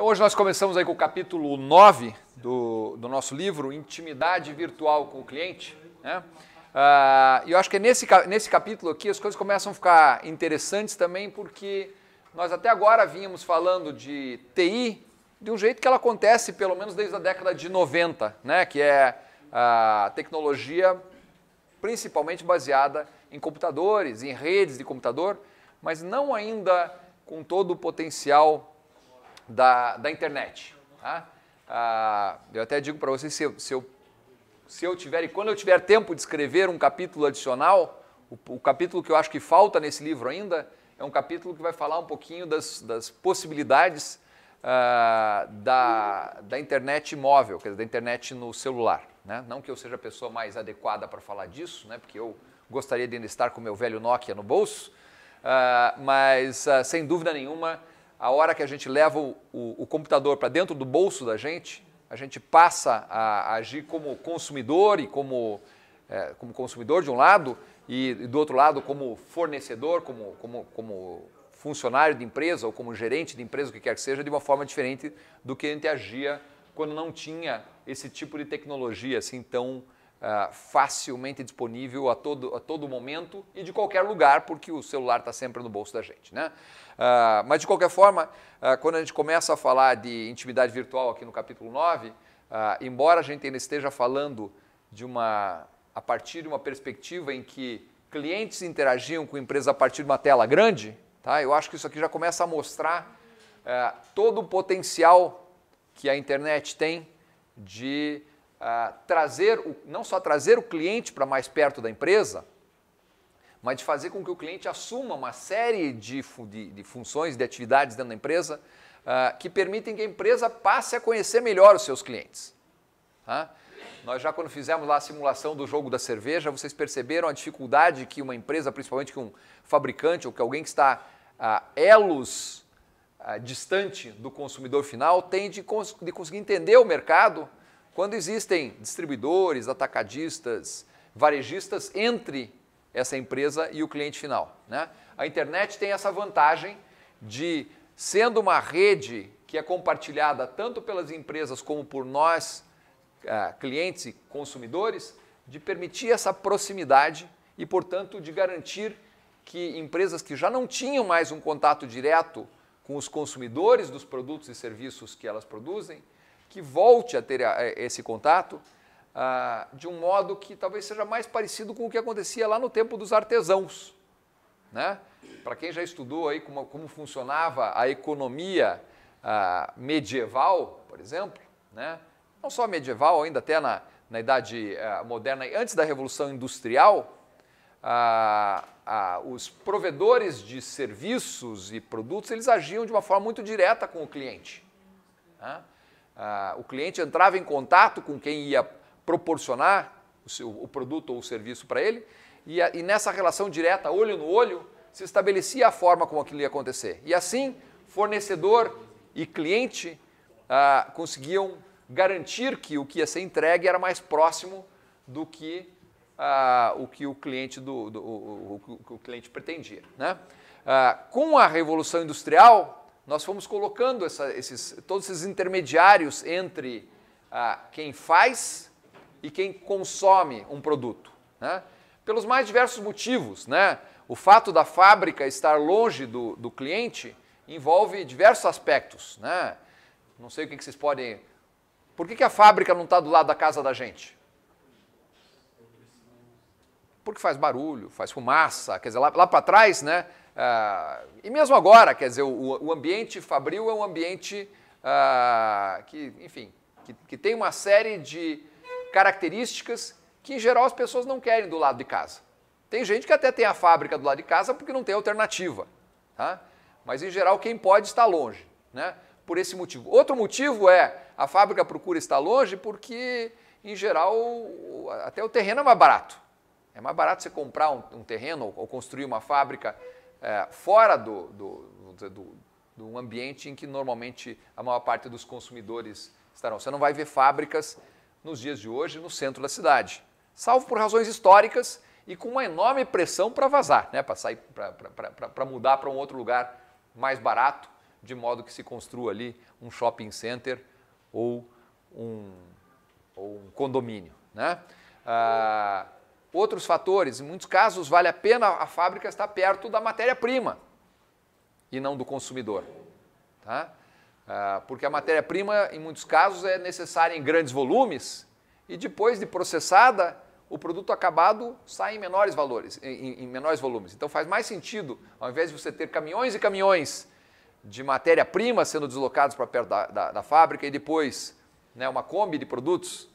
Então hoje nós começamos aí com o capítulo 9 do, do nosso livro, Intimidade Virtual com o Cliente. Né? Ah, e eu acho que é nesse, nesse capítulo aqui as coisas começam a ficar interessantes também, porque nós até agora vínhamos falando de TI de um jeito que ela acontece pelo menos desde a década de 90, né? que é a tecnologia principalmente baseada em computadores, em redes de computador, mas não ainda com todo o potencial da, da internet. Tá? Ah, eu até digo para vocês, se eu, se, eu, se eu tiver, e quando eu tiver tempo de escrever um capítulo adicional, o, o, capítulo que eu acho que falta nesse livro ainda, é um capítulo que vai falar um pouquinho das, das possibilidades ah, da, da internet móvel, quer dizer, da internet no celular. Né? Não que eu seja a pessoa mais adequada para falar disso, né? porque eu gostaria de ainda estar com o meu velho Nokia no bolso, ah, mas ah, sem dúvida nenhuma a hora que a gente leva o, o, o computador para dentro do bolso da gente, a gente passa a, a agir como consumidor e como, é, como consumidor de um lado e, e, do outro lado como fornecedor, como, como, como funcionário de empresa ou como gerente de empresa, o que quer que seja, de uma forma diferente do que a gente agia quando não tinha esse tipo de tecnologia assim tão ah, facilmente disponível a todo, a todo momento e de qualquer lugar, porque o celular está sempre no bolso da gente. Né? Uh, mas, de qualquer forma, uh, quando a gente começa a falar de intimidade virtual aqui no capítulo 9, embora a gente ainda esteja falando de uma, a partir de uma perspectiva em que clientes interagiam com empresas a partir de uma tela grande, tá? eu acho que isso aqui já começa a mostrar todo o potencial que a internet tem de ah, trazer, o, não só trazer o cliente para mais perto da empresa, mas de fazer com que o cliente assuma uma série de, de, de funções, de atividades dentro da empresa, ah, que permitem que a empresa passe a conhecer melhor os seus clientes. Tá? Nós já quando fizemos lá a simulação do jogo da cerveja, vocês perceberam a dificuldade que uma empresa, principalmente que um fabricante ou que alguém que está a ah, elos distante do consumidor final tem de, cons de conseguir entender o mercado quando existem distribuidores, atacadistas, varejistas entre essa empresa e o cliente final. Né? A internet tem essa vantagem de, sendo uma rede que é compartilhada tanto pelas empresas como por nós, eh, clientes e consumidores, de permitir essa proximidade e, portanto, de garantir que empresas que já não tinham mais um contato direto com os consumidores dos produtos e serviços que elas produzem, que volte a ter é, esse contato ah, de um modo que talvez seja mais parecido com o que acontecia lá no tempo dos artesãos. Né? Para quem já estudou aí como, como funcionava a economia ah, medieval, por exemplo, né? não só medieval, ainda até na, na Idade eh, Moderna, antes da Revolução Industrial, ah, os provedores de serviços e produtos eles agiam de uma forma muito direta com o cliente. Né? ah, o cliente entrava em contato com quem ia proporcionar o, seu, o produto ou o serviço para ele, e, a, e nessa relação direta, olho no olho, se estabelecia a forma como aquilo ia acontecer. E assim, fornecedor e cliente ah, conseguiam garantir que o que ia ser entregue era mais próximo do que ah, o que o cliente do, do o, o, o, cliente pretendia, né? Ah, com a revolução industrial nós fomos colocando essa, esses, todos esses intermediários entre ah, quem faz e quem consome um produto, né? pelos mais diversos motivos. Né? O fato da fábrica estar longe do, do cliente envolve diversos aspectos. Né? Não sei o que, vocês podem. Por que, que a fábrica não está do lado da casa da gente? Porque faz barulho, faz fumaça, quer dizer, lá, lá para trás, né? Ah, e mesmo agora, quer dizer, o, o ambiente fabril é um ambiente ah, que, enfim, que, que tem uma série de características que, em geral, as pessoas não querem do lado de casa. Tem gente que até tem a fábrica do lado de casa porque não tem alternativa. Tá? Mas, em geral, quem pode está longe, né? por esse motivo. Outro motivo é a fábrica procura estar longe porque, em geral, até o terreno é mais barato. É mais barato você comprar um, um terreno ou, ou construir uma fábrica é, fora do, do, do, do ambiente em que normalmente a maior parte dos consumidores estarão. Você não vai ver fábricas nos dias de hoje no centro da cidade, salvo por razões históricas e com uma enorme pressão para vazar, né? para sair, para mudar para um outro lugar mais barato, de modo que se construa ali um shopping center ou um, ou um condomínio. Né? Ah, outros fatores. Em muitos casos, vale a pena a fábrica estar perto da matéria-prima e não do consumidor. Tá? Ah, porque a matéria-prima, em muitos casos, é necessária em grandes volumes e depois de processada, o produto acabado sai em menores valores, em, em menores volumes. Então faz mais sentido, ao invés de você ter caminhões e caminhões de matéria-prima sendo deslocados para perto da, da, da, fábrica e depois né, uma Kombi de produtos,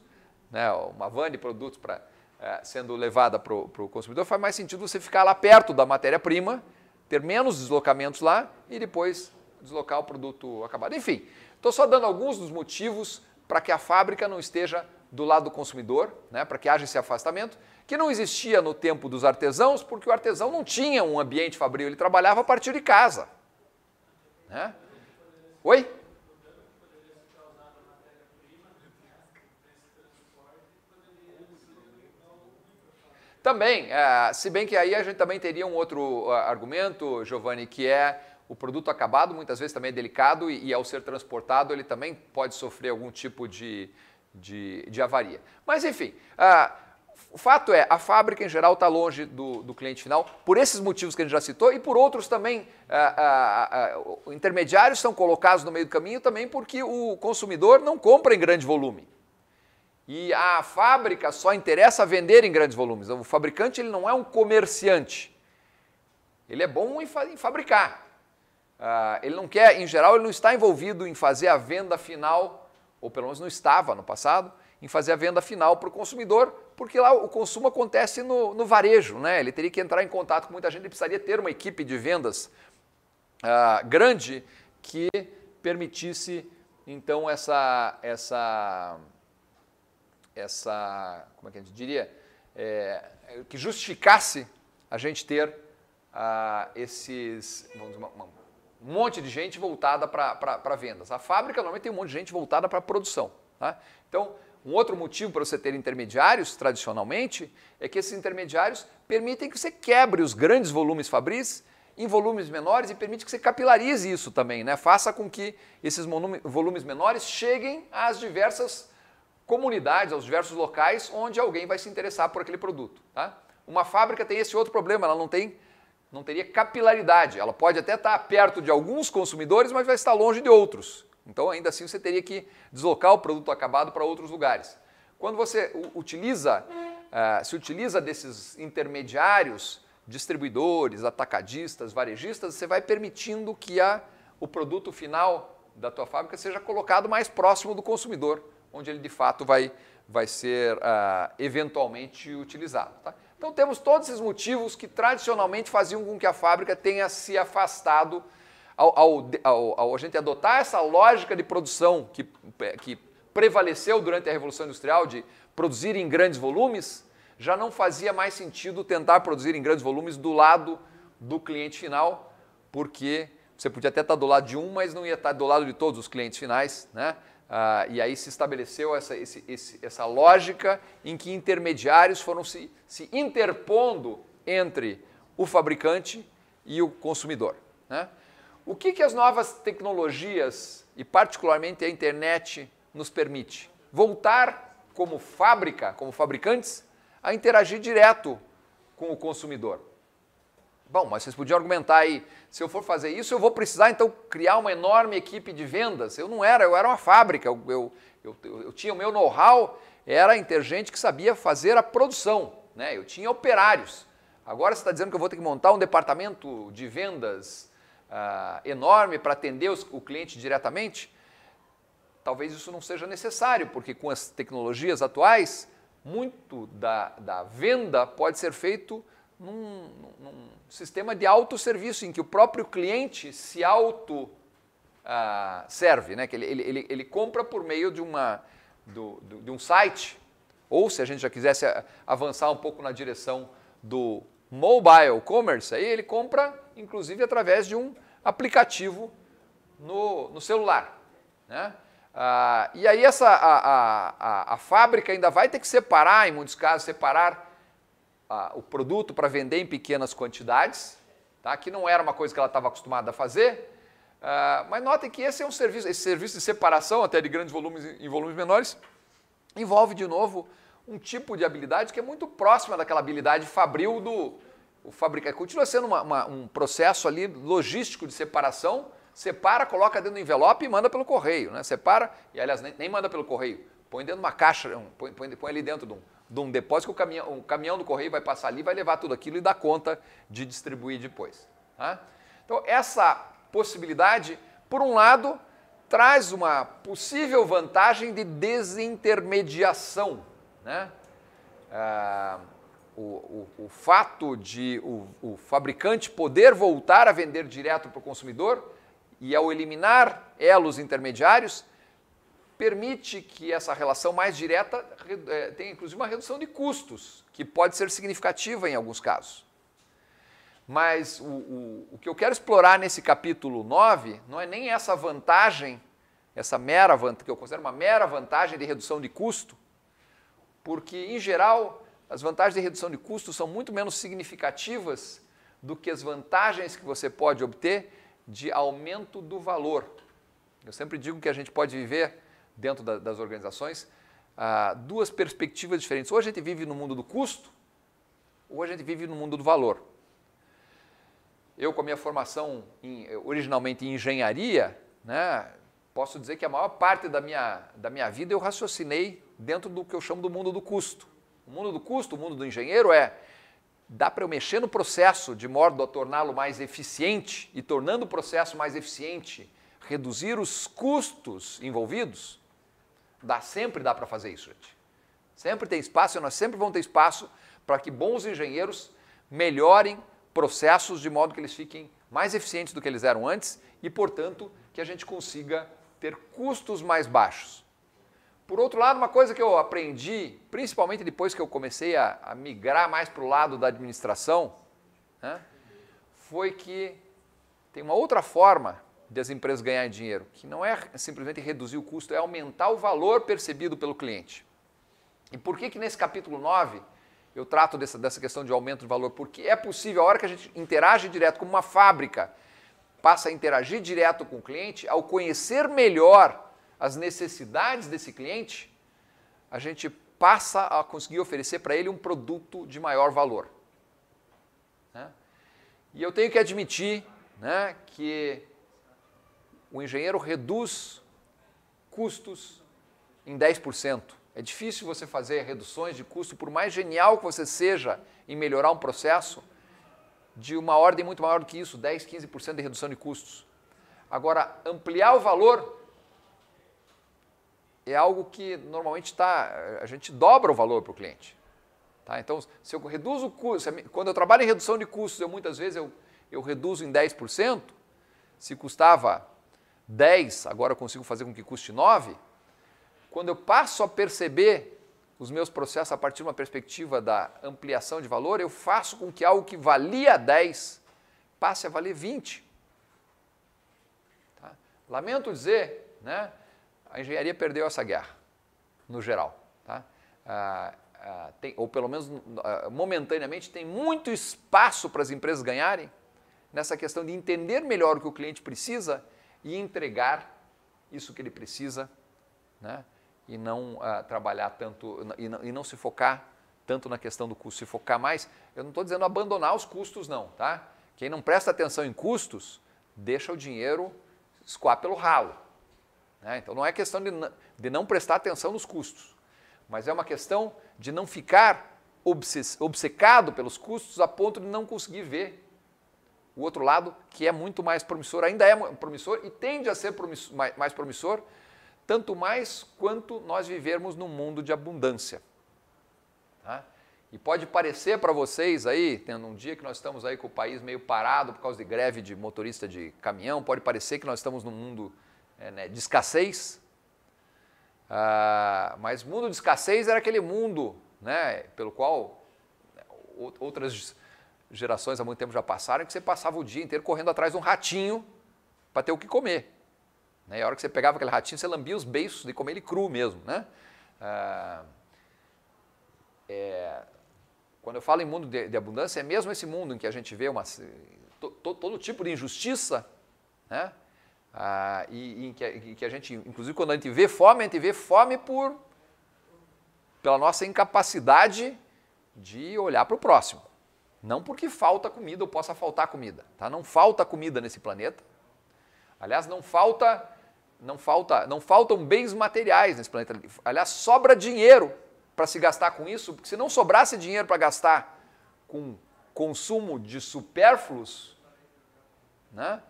né, uma van de produtos para é, sendo levada para o consumidor, faz mais sentido você ficar lá perto da matéria-prima, ter menos deslocamentos lá e depois deslocar o produto acabado. Enfim, estou só dando alguns dos motivos para que a fábrica não esteja do lado do consumidor, né, para que haja esse afastamento, que não existia no tempo dos artesãos, porque o artesão não tinha um ambiente fabril, ele trabalhava a partir de casa. Né? Oi? Também, é, se bem que aí a gente também teria um outro uh, argumento, Giovanni, que é o produto acabado, muitas vezes também é delicado e, e ao ser transportado ele também pode sofrer algum tipo de, de, de avaria. Mas enfim, é, o fato é, a fábrica em geral está longe do, do, cliente final, por esses motivos que a gente já citou e por outros também. Ah, intermediários são colocados no meio do caminho também porque o consumidor não compra em grande volume. E a fábrica só interessa vender em grandes volumes. O fabricante ele não é um comerciante. Ele é bom em, fa em fabricar. Ah, ele não quer, em geral, ele não está envolvido em fazer a venda final, ou pelo menos não estava no passado, em fazer a venda final para o consumidor, porque lá o consumo acontece no, no, varejo, né? Ele teria que entrar em contato com muita gente, ele precisaria ter uma equipe de vendas ah, grande que permitisse então essa essa essa, como é que a gente diria, é, é, que justificasse a gente ter ah, esses, vamos dizer, uma, uma, um monte de gente voltada para vendas. A fábrica normalmente tem um monte de gente voltada para produção. Tá? Então, um outro motivo para você ter intermediários, tradicionalmente, é que esses intermediários permitem que você quebre os grandes volumes fabris em volumes menores e permite que você capilarize isso também, né? Faça com que esses volumes menores cheguem às diversas comunidades, aos diversos locais onde alguém vai se interessar por aquele produto. Tá? Uma fábrica tem esse outro problema, ela não tem, não teria capilaridade. Ela pode até estar perto de alguns consumidores, mas vai estar longe de outros. Então, ainda assim, você teria que deslocar o produto acabado para outros lugares. Quando você utiliza, uh, se utiliza desses intermediários, distribuidores, atacadistas, varejistas, você vai permitindo que a, o produto final da tua fábrica seja colocado mais próximo do consumidor onde ele de fato vai, vai ser ah, eventualmente utilizado. Tá? Então temos todos esses motivos que tradicionalmente faziam com que a fábrica tenha se afastado ao, ao, ao, ao a gente adotar essa lógica de produção que, é, que prevaleceu durante a Revolução Industrial de produzir em grandes volumes, já não fazia mais sentido tentar produzir em grandes volumes do lado do cliente final, porque você podia até estar do lado de um, mas não ia estar do lado de todos os clientes finais, né? Ah, e aí se estabeleceu essa, esse, esse, essa lógica em que intermediários foram se, se interpondo entre o fabricante e o consumidor. Né? O que, que as novas tecnologias, e particularmente a internet, nos permite? Voltar como fábrica, como fabricantes, a interagir direto com o consumidor. Bom, mas vocês podiam argumentar aí, se eu for fazer isso, eu vou precisar então criar uma enorme equipe de vendas. Eu não era, eu era uma fábrica, eu, eu, eu, eu tinha o meu know-how, era ter gente que sabia fazer a produção, né? eu tinha operários. Agora você está dizendo que eu vou ter que montar um departamento de vendas ah, enorme para atender os, o cliente diretamente? Talvez isso não seja necessário, porque com as tecnologias atuais, muito da, da venda pode ser feito num, num sistema de autosserviço, em que o próprio cliente se auto ah, serve, né? que ele, ele, ele, compra por meio de, uma, do, do, de um site, ou se a gente já quisesse ah, avançar um pouco na direção do mobile commerce, aí ele compra inclusive através de um aplicativo no, no celular. Né? Ah, e aí essa, a, a, a, a, fábrica ainda vai ter que separar, em muitos casos, separar a, o produto para vender em pequenas quantidades, tá? que não era uma coisa que ela estava acostumada a fazer. Uh, mas notem que esse é um serviço, esse serviço de separação até de grandes volumes em volumes menores, envolve de novo um tipo de habilidade que é muito próxima daquela habilidade fabril do o fabricante. Continua sendo uma, uma, um processo ali logístico de separação. Separa, coloca dentro do envelope e manda pelo correio. Né? Separa, e aliás, nem, nem manda pelo correio. Põe dentro de uma caixa, põe, põe, põe ali dentro de um, de um depósito que o caminhão, o caminhão do correio vai passar ali, vai levar tudo aquilo e dá conta de distribuir depois. Tá? Então, essa possibilidade, por um lado, traz uma possível vantagem de desintermediação. Né? Ah, o, o, o, fato de o, o fabricante poder voltar a vender direto para o consumidor e, ao eliminar elos intermediários, permite que essa relação mais direta eh, tenha inclusive uma redução de custos, que pode ser significativa em alguns casos. Mas o, o, o, que eu quero explorar nesse capítulo 9 não é nem essa vantagem, essa mera vantagem, que eu considero uma mera vantagem de redução de custo, porque, em geral, as vantagens de redução de custo são muito menos significativas do que as vantagens que você pode obter de aumento do valor. Eu sempre digo que a gente pode viver dentro da, das organizações, ah, duas perspectivas diferentes. Ou a gente vive no mundo do custo, ou a gente vive no mundo do valor. Eu, com a minha formação em, originalmente em engenharia, né, posso dizer que a maior parte da minha, da minha vida eu raciocinei dentro do que eu chamo do mundo do custo. O mundo do custo, o mundo do engenheiro é dá para eu mexer no processo de modo a torná-lo mais eficiente e tornando o processo mais eficiente, reduzir os custos envolvidos? Dá, sempre dá para fazer isso, gente. Sempre tem espaço e nós sempre vamos ter espaço para que bons engenheiros melhorem processos de modo que eles fiquem mais eficientes do que eles eram antes e, portanto, que a gente consiga ter custos mais baixos. Por outro lado, uma coisa que eu aprendi, principalmente depois que eu comecei a, a migrar mais para o lado da administração, né, foi que tem uma outra forma das empresas ganharem dinheiro, que não é simplesmente reduzir o custo, é aumentar o valor percebido pelo cliente. E por que que nesse capítulo 9 eu trato dessa, dessa questão de aumento de valor? Porque é possível, a hora que a gente interage direto com uma fábrica, passa a interagir direto com o cliente, ao conhecer melhor as necessidades desse cliente, a gente passa a conseguir oferecer para ele um produto de maior valor. Né? E eu tenho que admitir né, que o engenheiro reduz custos em 10%. É difícil você fazer reduções de custo, por mais genial que você seja em melhorar um processo, de uma ordem muito maior do que isso, 10, 15% de redução de custos. Agora, ampliar o valor é algo que normalmente está, a gente dobra o valor para o cliente. Tá? Então, se eu reduzo o custo, quando eu trabalho em redução de custos, eu muitas vezes eu, eu reduzo em 10%, se custava 10, agora eu consigo fazer com que custe 9, quando eu passo a perceber os meus processos a partir de uma perspectiva da ampliação de valor, eu faço com que algo que valia 10 passe a valer 20. Tá? Lamento dizer, né, a engenharia perdeu essa guerra, no geral. Tá? Ah, ah, tem, ou pelo menos ah, momentaneamente, tem muito espaço para as empresas ganharem nessa questão de entender melhor o que o cliente precisa e entregar isso que ele precisa, né? e não ah, trabalhar tanto, e não, e não se focar tanto na questão do custo, se focar mais, eu não estou dizendo abandonar os custos não, tá? Quem não presta atenção em custos, deixa o dinheiro escoar pelo ralo. Né? Então não é questão de, de não prestar atenção nos custos, mas é uma questão de não ficar obcecado pelos custos a ponto de não conseguir ver o outro lado, que é muito mais promissor, ainda é promissor e tende a ser promissor, mais promissor, tanto mais quanto nós vivermos num mundo de abundância. Tá? E pode parecer para vocês aí, tendo um dia que nós estamos aí com o país meio parado por causa de greve de motorista de caminhão, pode parecer que nós estamos num mundo é, né, de escassez. Ah, mas mundo de escassez era aquele mundo né, pelo qual né, outras gerações há muito tempo já passaram, é que você passava o dia inteiro correndo atrás de um ratinho para ter o que comer. Né? E a hora que você pegava aquele ratinho, você lambia os beiços de comer ele cru mesmo. Né? Ah, é, quando eu falo em mundo de, de, abundância, é mesmo esse mundo em que a gente vê uma, to, to, todo tipo de injustiça, né? Ah, e, e em, que, que a gente, inclusive quando a gente vê fome, a gente vê fome por, pela nossa incapacidade de olhar para o próximo. Não porque falta comida ou possa faltar comida, tá? Não falta comida nesse planeta. Aliás, não falta, não falta, não faltam bens materiais nesse planeta. Aliás, sobra dinheiro para se gastar com isso, porque se não sobrasse dinheiro para gastar com consumo de supérfluos, né?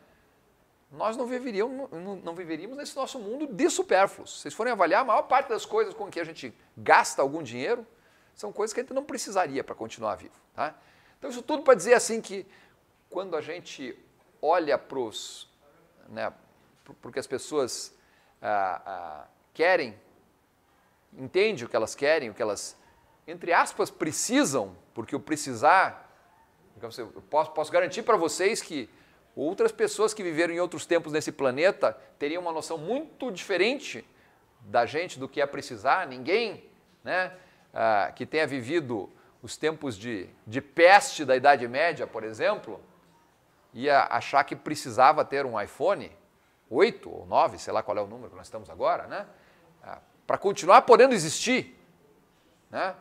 Nós não viveríamos, não viveríamos nesse nosso mundo de supérfluos. Se vocês forem avaliar, a maior parte das coisas com que a gente gasta algum dinheiro são coisas que a gente não precisaria para continuar vivo. Tá? Então, isso tudo para dizer assim que quando a gente olha para os, né, porque as pessoas ah, ah, querem, entende o que elas querem, o que elas, entre aspas, precisam, porque o precisar, assim, eu posso, posso garantir para vocês que outras pessoas que viveram em outros tempos nesse planeta teriam uma noção muito diferente da gente do que é precisar, ninguém né, ah, que tenha vivido os tempos de, de peste da Idade Média, por exemplo, ia achar que precisava ter um iPhone 8 ou 9, sei lá qual é o número que nós estamos agora, né? Ah, para continuar podendo existir. Né?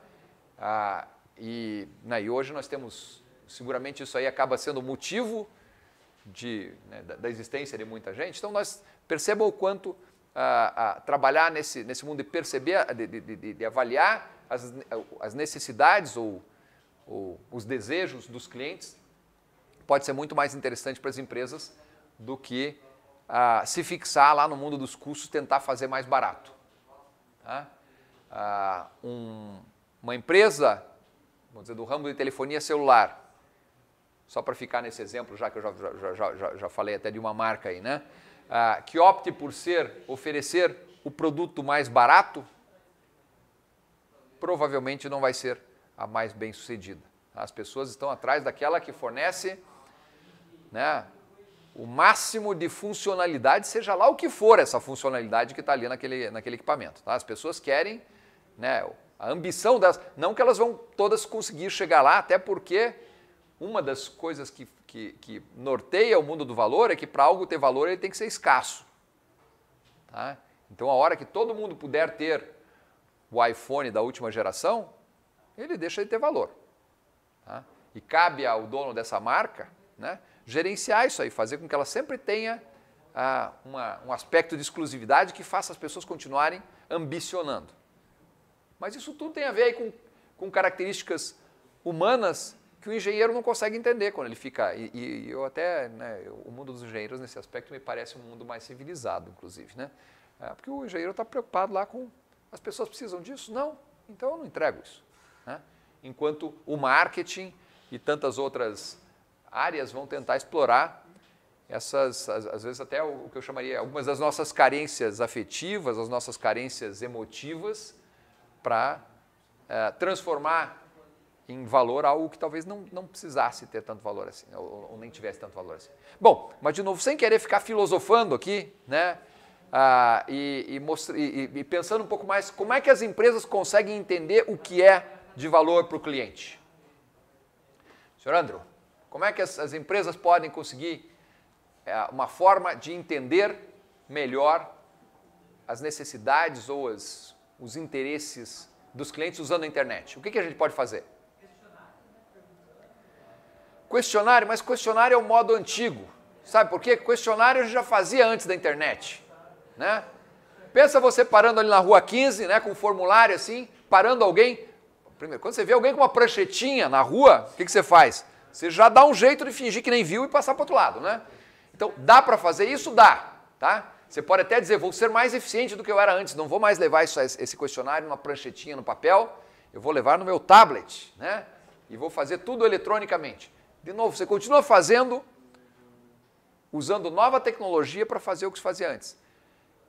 Ah, e, né, e hoje nós temos, seguramente isso aí acaba sendo motivo de, né, da, da, existência de muita gente. Então, nós percebam o quanto ah, ah, trabalhar nesse, nesse mundo de perceber, de, de, de, de avaliar as, as necessidades ou, ou os desejos dos clientes, pode ser muito mais interessante para as empresas do que ah, se fixar lá no mundo dos custos, tentar fazer mais barato. Tá? Ah, um, uma empresa, vamos dizer, do ramo de telefonia celular, só para ficar nesse exemplo, já que eu já, já, já, já falei até de uma marca aí, né? Ah, que opte por ser, oferecer o produto mais barato, provavelmente não vai ser a mais bem sucedida. As pessoas estão atrás daquela que fornece né, o máximo de funcionalidade, seja lá o que for essa funcionalidade que está ali naquele, naquele equipamento. Tá? As pessoas querem, né, a ambição das. Não que elas vão todas conseguir chegar lá, até porque uma das coisas que, que, que norteia o mundo do valor é que para algo ter valor ele tem que ser escasso. Tá? Então, a hora que todo mundo puder ter o iPhone da última geração, ele deixa de ter valor. Tá? E cabe ao dono dessa marca né, gerenciar isso aí, fazer com que ela sempre tenha ah, uma, um aspecto de exclusividade que faça as pessoas continuarem ambicionando. Mas isso tudo tem a ver com, com características humanas que o engenheiro não consegue entender quando ele fica. E, e eu até. Né, o mundo dos engenheiros, nesse aspecto, me parece um mundo mais civilizado, inclusive. Né? Ah, porque o engenheiro está preocupado lá com as pessoas precisam disso? Não. Então eu não entrego isso. Né? Enquanto o marketing e tantas outras áreas vão tentar explorar essas, às vezes até o que eu chamaria, algumas das nossas carências afetivas, as nossas carências emotivas, para é, eh, transformar em valor algo que talvez não, não precisasse ter tanto valor assim, ou, ou nem tivesse tanto valor assim. Bom, mas de novo, sem querer ficar filosofando aqui, né? ah, e, e, e, e pensando um pouco mais, como é que as empresas conseguem entender o que é de valor para o cliente? Senhor Andrew, como é que as, as empresas podem conseguir é, uma forma de entender melhor as necessidades ou as, os interesses dos clientes usando a internet? O que, que a gente pode fazer? Questionário, mas questionário é o modo antigo. Sabe por quê? Questionário a gente já fazia antes da internet né? Pensa você parando ali na rua 15, né, com um formulário assim, parando alguém. Primeiro, quando você vê alguém com uma pranchetinha na rua, o que, que você faz? Você já dá um jeito de fingir que nem viu e passar para outro lado, né? Então, dá para fazer isso? Dá, tá? Você pode até dizer, vou ser mais eficiente do que eu era antes, não vou mais levar isso, esse questionário numa pranchetinha no papel, eu vou levar no meu tablet, né? E vou fazer tudo eletronicamente. De novo, você continua fazendo, usando nova tecnologia para fazer o que se fazia antes.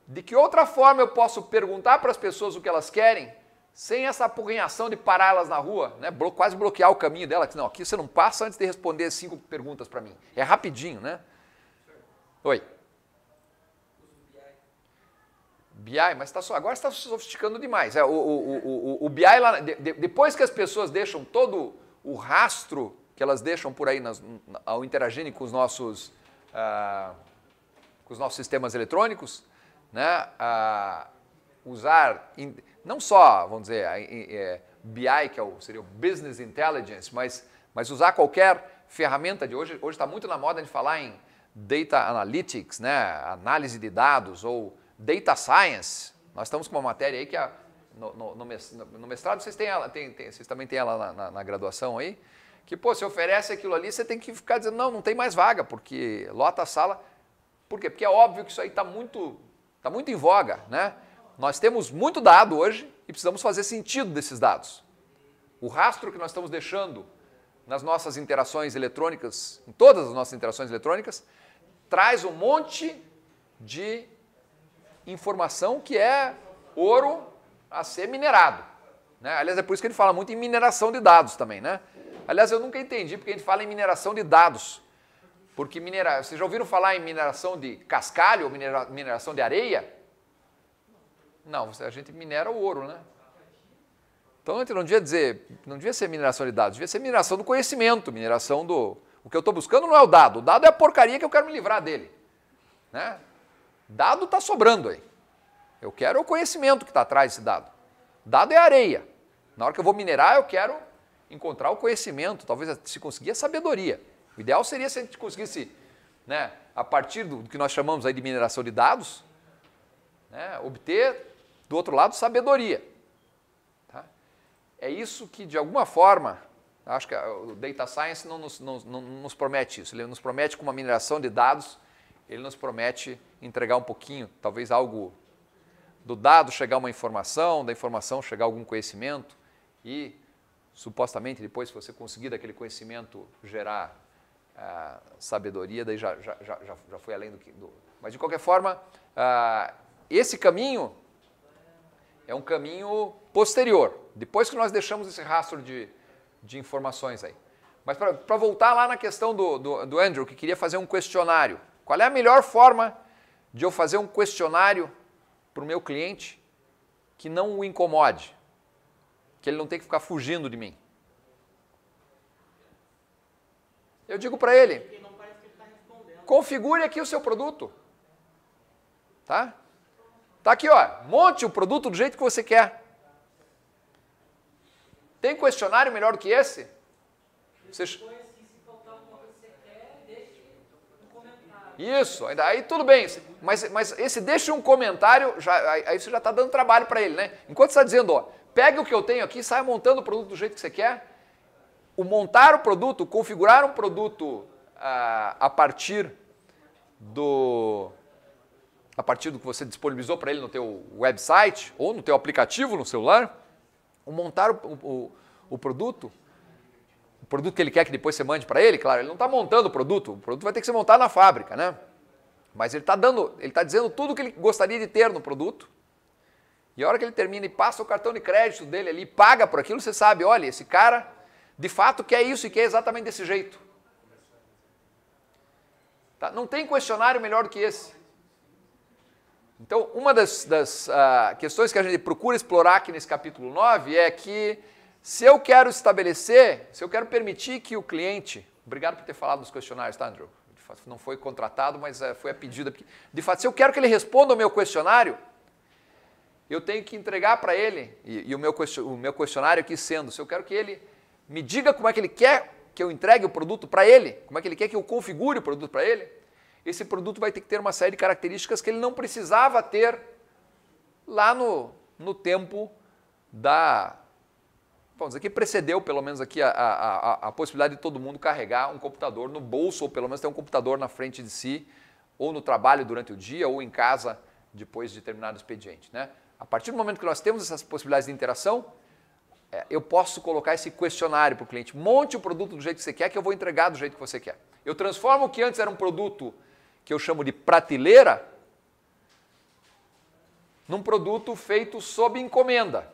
De que outra forma eu posso perguntar para as pessoas o que elas querem sem essa apurrinhação de pará-las na rua, né? quase bloquear o caminho dela, não, aqui você não passa antes de responder cinco perguntas para mim. É rapidinho, né? Oi. BI, mas tá só, agora está sofisticando demais. É, o, o, o, o, BI, lá, de, depois que as pessoas deixam todo o rastro que elas deixam por aí nas, ao interagirem com os nossos, ah, com os nossos sistemas eletrônicos, né, a usar não só, vamos dizer, BI, é, que é o, seria o Business Intelligence, mas, mas usar qualquer ferramenta de hoje. Hoje está muito na moda de falar em Data Analytics, né, análise de dados ou Data Science. Nós estamos com uma matéria aí que a, no, no, no, mestrado vocês têm ela, tem, tem, vocês também têm ela na, na, na graduação aí, que, pô, se oferece aquilo ali, você tem que ficar dizendo, não, não tem mais vaga, porque lota a sala. Por quê? Porque é óbvio que isso aí está muito Está muito em voga, né? Nós temos muito dado hoje e precisamos fazer sentido desses dados. O rastro que nós estamos deixando nas nossas interações eletrônicas, em todas as nossas interações eletrônicas, traz um monte de informação que é ouro a ser minerado. Né? Aliás, é por isso que ele fala muito em mineração de dados também, né? Aliás, eu nunca entendi porque a gente fala em mineração de dados. Porque minera... vocês já ouviram falar em mineração de cascalho ou mineração de areia? Não, a gente minera o ouro, né? Então, não devia dizer, não devia ser mineração de dados, devia ser mineração do conhecimento, mineração do... O que eu estou buscando não é o dado, o dado é a porcaria que eu quero me livrar dele. Né? Dado está sobrando aí. Eu quero o conhecimento que está atrás desse dado. Dado é areia. Na hora que eu vou minerar, eu quero encontrar o conhecimento, talvez se conseguir a sabedoria. O ideal seria se a gente conseguisse, né, a partir do, que nós chamamos aí de mineração de dados, né, obter, do outro lado, sabedoria. Tá? É isso que, de alguma forma, acho que o Data Science não nos, não, não nos promete isso. Ele nos promete, com uma mineração de dados, ele nos promete entregar um pouquinho, talvez algo do dado chegar uma informação, da informação chegar algum conhecimento e supostamente depois, se você conseguir daquele conhecimento gerar sabedoria, daí já, já, já, já foi além do que. Do... Mas de qualquer forma, esse caminho é um caminho posterior, depois que nós deixamos esse rastro de, de informações aí. Mas para voltar lá na questão do, do, do Andrew, que queria fazer um questionário. Qual é a melhor forma de eu fazer um questionário para o meu cliente que não o incomode? Que ele não tem que ficar fugindo de mim. Eu digo para ele, tá configure aqui o seu produto. Tá? Tá aqui, ó, monte o produto do jeito que você quer. Tem questionário melhor do que esse? Vocês... Isso, ainda, aí tudo bem, mas, mas esse deixa um comentário, já, aí você já está dando trabalho para ele, né? Enquanto você está dizendo, ó, pega o que eu tenho aqui, sai montando o produto do jeito que você quer, o montar o produto, configurar um produto a, ah, a partir do a partir do que você disponibilizou para ele no teu website ou no teu aplicativo no celular, o montar o, o, o produto, o produto que ele quer que depois você mande para ele, claro, ele não está montando o produto, o produto vai ter que ser montado na fábrica, né? Mas ele está dando, ele está dizendo tudo o que ele gostaria de ter no produto. E a hora que ele termina e passa o cartão de crédito dele ali, paga por aquilo, você sabe, olha, esse cara de fato quer é isso e quer é exatamente desse jeito. Tá? Não tem questionário melhor do que esse. Então, uma das, das uh, questões que a gente procura explorar aqui nesse capítulo 9 é que se eu quero estabelecer, se eu quero permitir que o cliente. Obrigado por ter falado nos questionários, tá, Andrew? De fato, não foi contratado, mas uh, foi a pedida. De fato, se eu quero que ele responda ao meu questionário, eu tenho que entregar para ele, e, e o, meu, o meu questionário aqui sendo, se eu quero que ele me diga como é que ele quer que eu entregue o produto para ele, como é que ele quer que eu configure o produto para ele, esse produto vai ter que ter uma série de características que ele não precisava ter lá no, no tempo da. Vamos dizer que precedeu, pelo menos aqui, a, a, a possibilidade de todo mundo carregar um computador no bolso, ou pelo menos ter um computador na frente de si, ou no trabalho durante o dia, ou em casa depois de determinado expediente. Né? A partir do momento que nós temos essas possibilidades de interação, é, eu posso colocar esse questionário para o cliente. Monte o produto do jeito que você quer, que eu vou entregar do jeito que você quer. Eu transformo o que antes era um produto que eu chamo de prateleira num produto feito sob encomenda.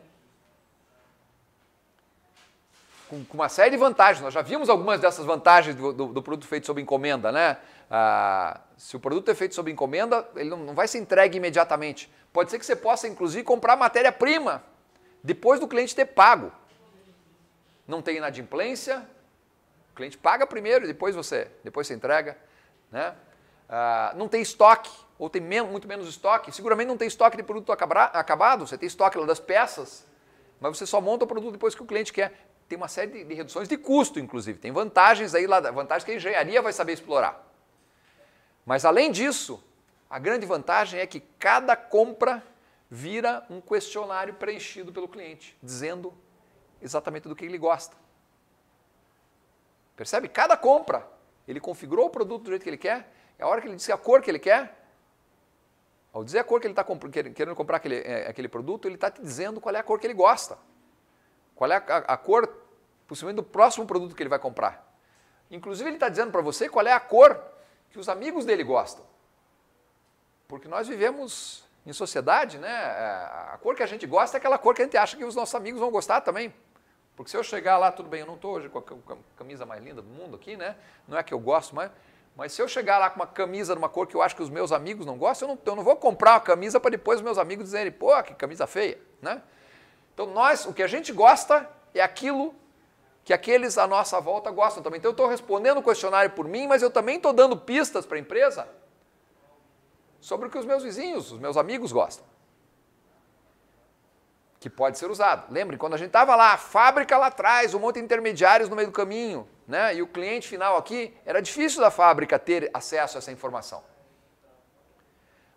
Com, com uma série de vantagens. Nós já vimos algumas dessas vantagens do, do, do produto feito sob encomenda, né? Ah, se o produto é feito sob encomenda, ele não, não vai ser entregue imediatamente. Pode ser que você possa, inclusive, comprar matéria-prima depois do cliente ter pago. Não tem inadimplência, o cliente paga primeiro e depois você, depois você entrega. Né? Ah, não tem estoque, ou tem muito menos estoque. Seguramente não tem estoque de produto acabado, você tem estoque lá das peças, mas você só monta o produto depois que o cliente quer. Tem uma série de, de reduções de custo, inclusive. Tem vantagens aí lá, vantagens que a engenharia vai saber explorar. Mas além disso, a grande vantagem é que cada compra vira um questionário preenchido pelo cliente, dizendo exatamente do que ele gosta. Percebe? Cada compra, ele configurou o produto do jeito que ele quer, é a hora que ele disse a cor que ele quer, ao dizer a cor que ele está querendo comprar aquele, é, aquele produto, ele está te dizendo qual é a cor que ele gosta. Qual é a, a, a cor, possivelmente, do próximo produto que ele vai comprar. Inclusive, ele está dizendo para você qual é a cor que os amigos dele gostam. Porque nós vivemos em sociedade, né, é, a cor que a gente gosta é aquela cor que a gente acha que os nossos amigos vão gostar também. Porque se eu chegar lá, tudo bem, eu não estou hoje com a camisa mais linda do mundo aqui, né? Não é que eu gosto, mas, mas se eu chegar lá com uma camisa de uma cor que eu acho que os meus amigos não gostam, eu não, eu não vou comprar uma camisa para depois os meus amigos dizerem, pô, que camisa feia, né? Então nós, o que a gente gosta é aquilo que aqueles à nossa volta gostam também. Então eu estou respondendo o questionário por mim, mas eu também estou dando pistas para a empresa sobre o que os meus vizinhos, os meus amigos gostam. Que pode ser usado. Lembre, quando a gente estava lá, fábrica lá atrás, um monte de intermediários no meio do caminho, né? E o cliente final aqui, era difícil da fábrica ter acesso a essa informação.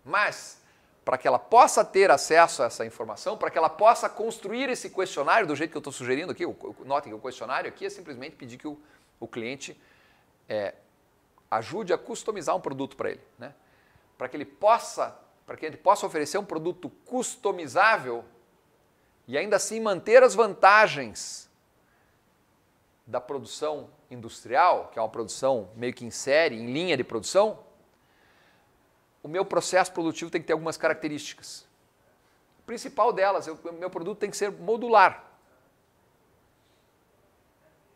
Mas, para que ela possa ter acesso a essa informação, para que ela possa construir esse questionário do jeito que eu estou sugerindo aqui, notem que o questionário aqui é simplesmente pedir que o, o cliente é, ajude a customizar um produto para ele. Né? para que ele possa, para que ele possa oferecer um produto customizável e ainda assim manter as vantagens da produção industrial, que é uma produção meio que em série, em linha de produção, o meu processo produtivo tem que ter algumas características. O principal delas, o meu produto tem que ser modular.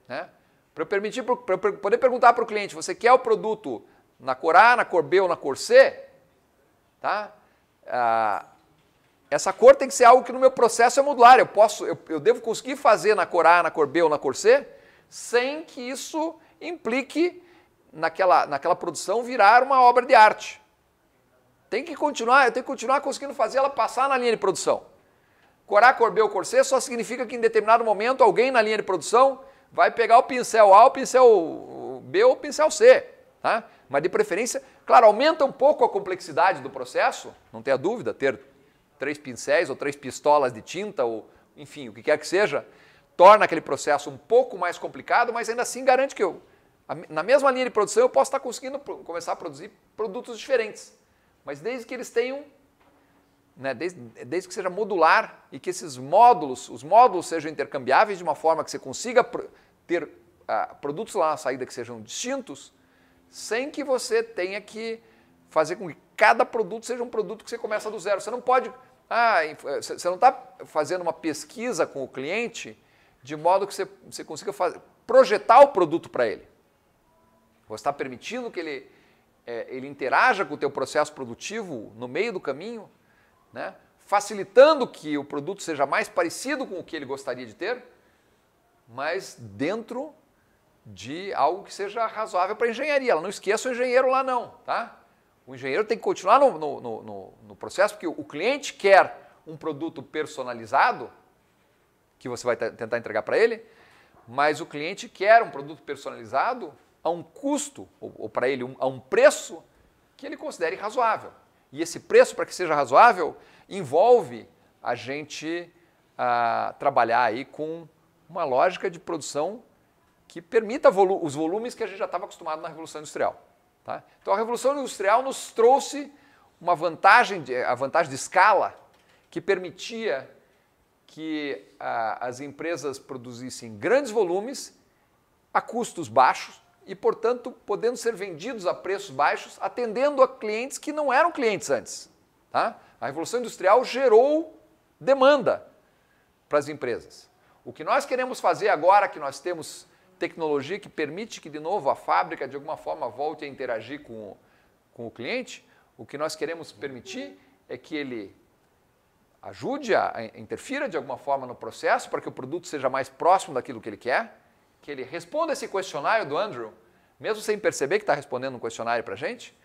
Né? Para eu permitir, para eu poder perguntar para o cliente, você quer o produto na cor A, na cor B ou na cor C? Tá? Ah, essa cor tem que ser algo que no meu processo é modular. Eu posso, eu, eu devo conseguir fazer na cor A, na cor B ou na cor C, sem que isso implique naquela, naquela produção virar uma obra de arte. Tem que continuar, eu tenho que continuar conseguindo fazer ela passar na linha de produção. Cor A, cor B ou cor C só significa que em determinado momento alguém na linha de produção vai pegar o pincel A, o pincel B ou o pincel C. Tá? Mas de preferência, Claro, aumenta um pouco a complexidade do processo, não tenha dúvida, ter três pincéis ou três pistolas de tinta, ou enfim, o que quer que seja, torna aquele processo um pouco mais complicado, mas ainda assim garante que eu, na mesma linha de produção, eu posso estar conseguindo começar a produzir produtos diferentes. Mas desde que eles tenham, né, desde, desde que seja modular e que esses módulos, os módulos sejam intercambiáveis de uma forma que você consiga ter ah, produtos lá na saída que sejam distintos, sem que você tenha que fazer com que cada produto seja um produto que você começa do zero. Você não pode. Ah, eh, você não está fazendo uma pesquisa com o cliente de modo que você, você consiga fazer, projetar o produto para ele. Você está permitindo que ele, é, ele interaja com o teu processo produtivo no meio do caminho, né? facilitando que o produto seja mais parecido com o que ele gostaria de ter, mas dentro de algo que seja razoável para a engenharia. Ela não esqueça o engenheiro lá não, tá? O engenheiro tem que continuar no, no, no, no processo, porque o cliente quer um produto personalizado, que você vai tentar entregar para ele, mas o cliente quer um produto personalizado a um custo, ou, ou para ele, um, a um preço que ele considere razoável. E esse preço, para que seja razoável, envolve a gente a ah, trabalhar aí com uma lógica de produção que permita volu os volumes que a gente já estava acostumado na Revolução Industrial. Tá? Então a Revolução Industrial nos trouxe uma vantagem, de, a vantagem de escala, que permitia que a, as empresas produzissem grandes volumes a custos baixos e, portanto, podendo ser vendidos a preços baixos, atendendo a clientes que não eram clientes antes. Tá? A Revolução Industrial gerou demanda para as empresas. O que nós queremos fazer agora que nós temos tecnologia que permite que, de novo, a fábrica, de alguma forma, volte a interagir com, com o cliente, o que nós queremos permitir é que ele ajude, a, a, interfira de alguma forma no processo para que o produto seja mais próximo daquilo que ele quer, que ele responda esse questionário do Andrew, mesmo sem perceber que está respondendo um questionário para a gente,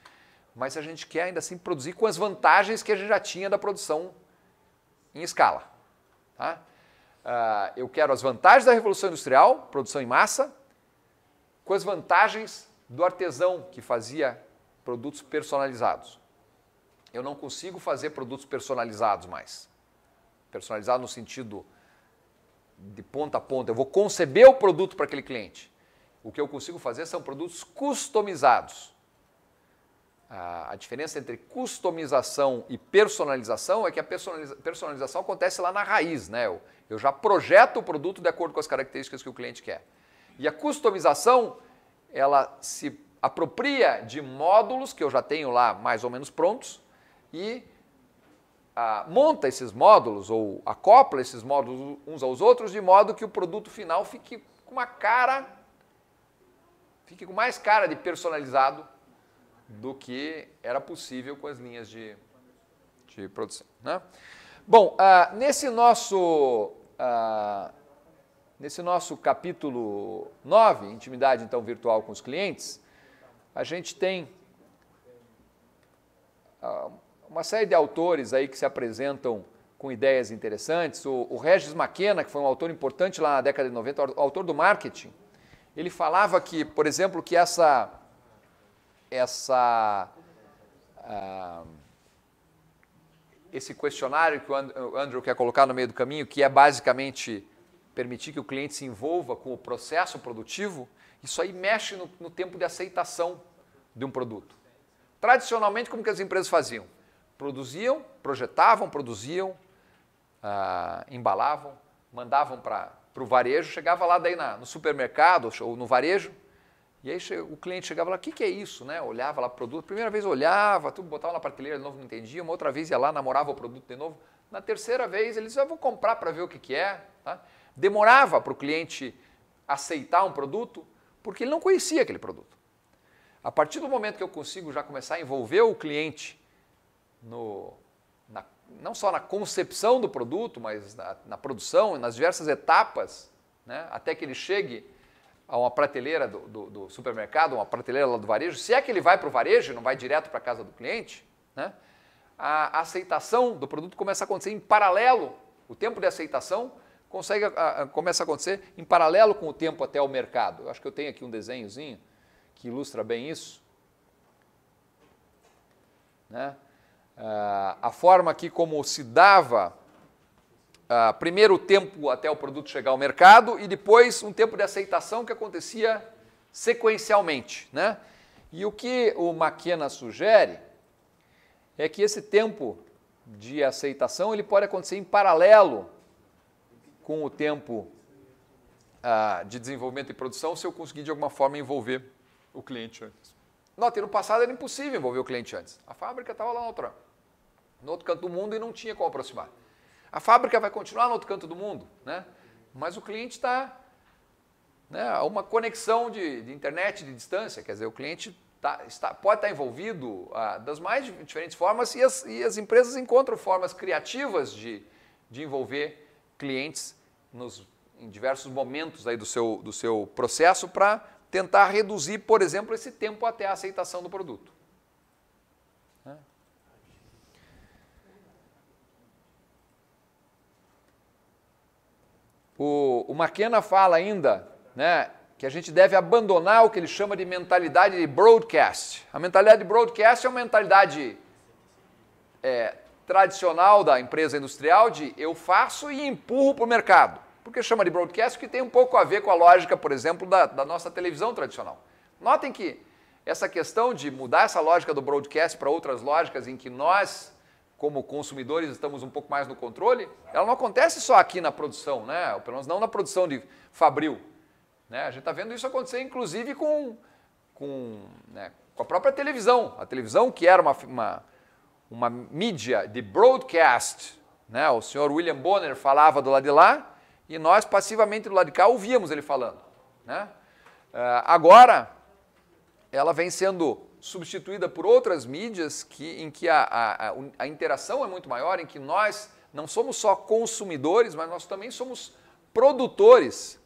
mas a gente quer ainda assim produzir com as vantagens que a gente já tinha da produção em escala. Tá? Ah, eu quero as vantagens da Revolução Industrial, produção em massa, com as vantagens do artesão que fazia produtos personalizados. Eu não consigo fazer produtos personalizados mais. Personalizado no sentido de ponta a ponta. Eu vou conceber o produto para aquele cliente. O que eu consigo fazer são produtos customizados. A, diferença entre customização e personalização é que a personaliza, personalização acontece lá na raiz, né? Eu, eu já projeto o produto de acordo com as características que o cliente quer. E a customização, ela se apropria de módulos que eu já tenho lá mais ou menos prontos e ah, monta esses módulos ou acopla esses módulos uns aos outros de modo que o produto final fique com uma cara, fique com mais cara de personalizado do que era possível com as linhas de, de produção. Né? Bom, ah, nesse, nosso, ah, nesse nosso capítulo 9, intimidade então virtual com os clientes, a gente tem ah, uma série de autores aí que se apresentam com ideias interessantes. O, o Regis Maquena, que foi um autor importante lá na década de 90, autor do marketing, ele falava que, por exemplo, que essa essa, uh, esse questionário que o Andrew quer colocar no meio do caminho, que é basicamente permitir que o cliente se envolva com o processo produtivo, isso aí mexe no, no tempo de aceitação de um produto. Tradicionalmente, como que as empresas faziam? Produziam, projetavam, produziam, uh, embalavam, mandavam para o varejo, chegava lá daí na, no supermercado ou no varejo, e aí o cliente chegava lá, o que, que é isso? Né? Olhava lá o produto, primeira vez olhava, tu botava na prateleira de novo, não entendia, uma outra vez ia lá, namorava o produto de novo. Na terceira vez ele dizia, ah, vou comprar para ver o que, que é. Tá? Demorava para o cliente aceitar um produto, porque ele não conhecia aquele produto. A partir do momento que eu consigo já começar a envolver o cliente no, na, não só na concepção do produto, mas na, na produção e nas diversas etapas, né, até que ele chegue a uma prateleira do, do, do supermercado, uma prateleira lá do varejo, se é que ele vai para o varejo, não vai direto para a casa do cliente, né? a aceitação do produto começa a acontecer em paralelo. O tempo de aceitação consegue, a, a, começa a acontecer em paralelo com o tempo até o mercado. Eu acho que eu tenho aqui um desenhozinho que ilustra bem isso. Né? Ah, a forma aqui como se dava ah, primeiro o tempo até o produto chegar ao mercado e depois um tempo de aceitação que acontecia sequencialmente. Né? E o que o McKenna sugere é que esse tempo de aceitação ele pode acontecer em paralelo com o tempo ah, de desenvolvimento e produção, se eu conseguir de alguma forma envolver o cliente antes. Note, no passado era impossível envolver o cliente antes. A fábrica estava lá no outro, no outro canto do mundo e não tinha como aproximar. A fábrica vai continuar no outro canto do mundo, né? Mas o cliente está né, uma conexão de, de, internet de distância, quer dizer, o cliente tá, está, pode estar tá envolvido ah, das mais diferentes formas e as, e as empresas encontram formas criativas de, de envolver clientes nos, em diversos momentos aí do, seu, do seu processo para tentar reduzir, por exemplo, esse tempo até a aceitação do produto. O, o McKenna fala ainda né, que a gente deve abandonar o que ele chama de mentalidade de broadcast. A mentalidade de broadcast é uma mentalidade é, tradicional da empresa industrial de eu faço e empurro para o mercado. Porque chama de broadcast que tem um pouco a ver com a lógica, por exemplo, da, da nossa televisão tradicional. Notem que essa questão de mudar essa lógica do broadcast para outras lógicas em que nós como consumidores estamos um pouco mais no controle, ela não acontece só aqui na produção, né? Ou pelo menos não na produção de fabril. Né? A gente está vendo isso acontecer inclusive com, com, né, com a própria televisão. A televisão que era uma, uma, uma mídia de broadcast, né? o senhor William Bonner falava do lado de lá e nós passivamente do lado de cá ouvíamos ele falando. Né? Uh, agora, ela vem sendo substituída por outras mídias que, em que a, a, a interação é muito maior, em que nós não somos só consumidores, mas nós também somos produtores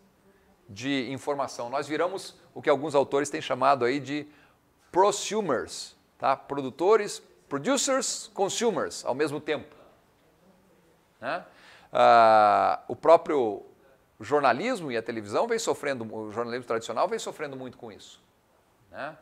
de informação. Nós viramos o que alguns autores têm chamado aí de prosumers, tá? Produtores, producers, consumers, ao mesmo tempo. Né? Ah, o próprio jornalismo e a televisão vem sofrendo, o jornalismo tradicional vem sofrendo muito com isso. Né?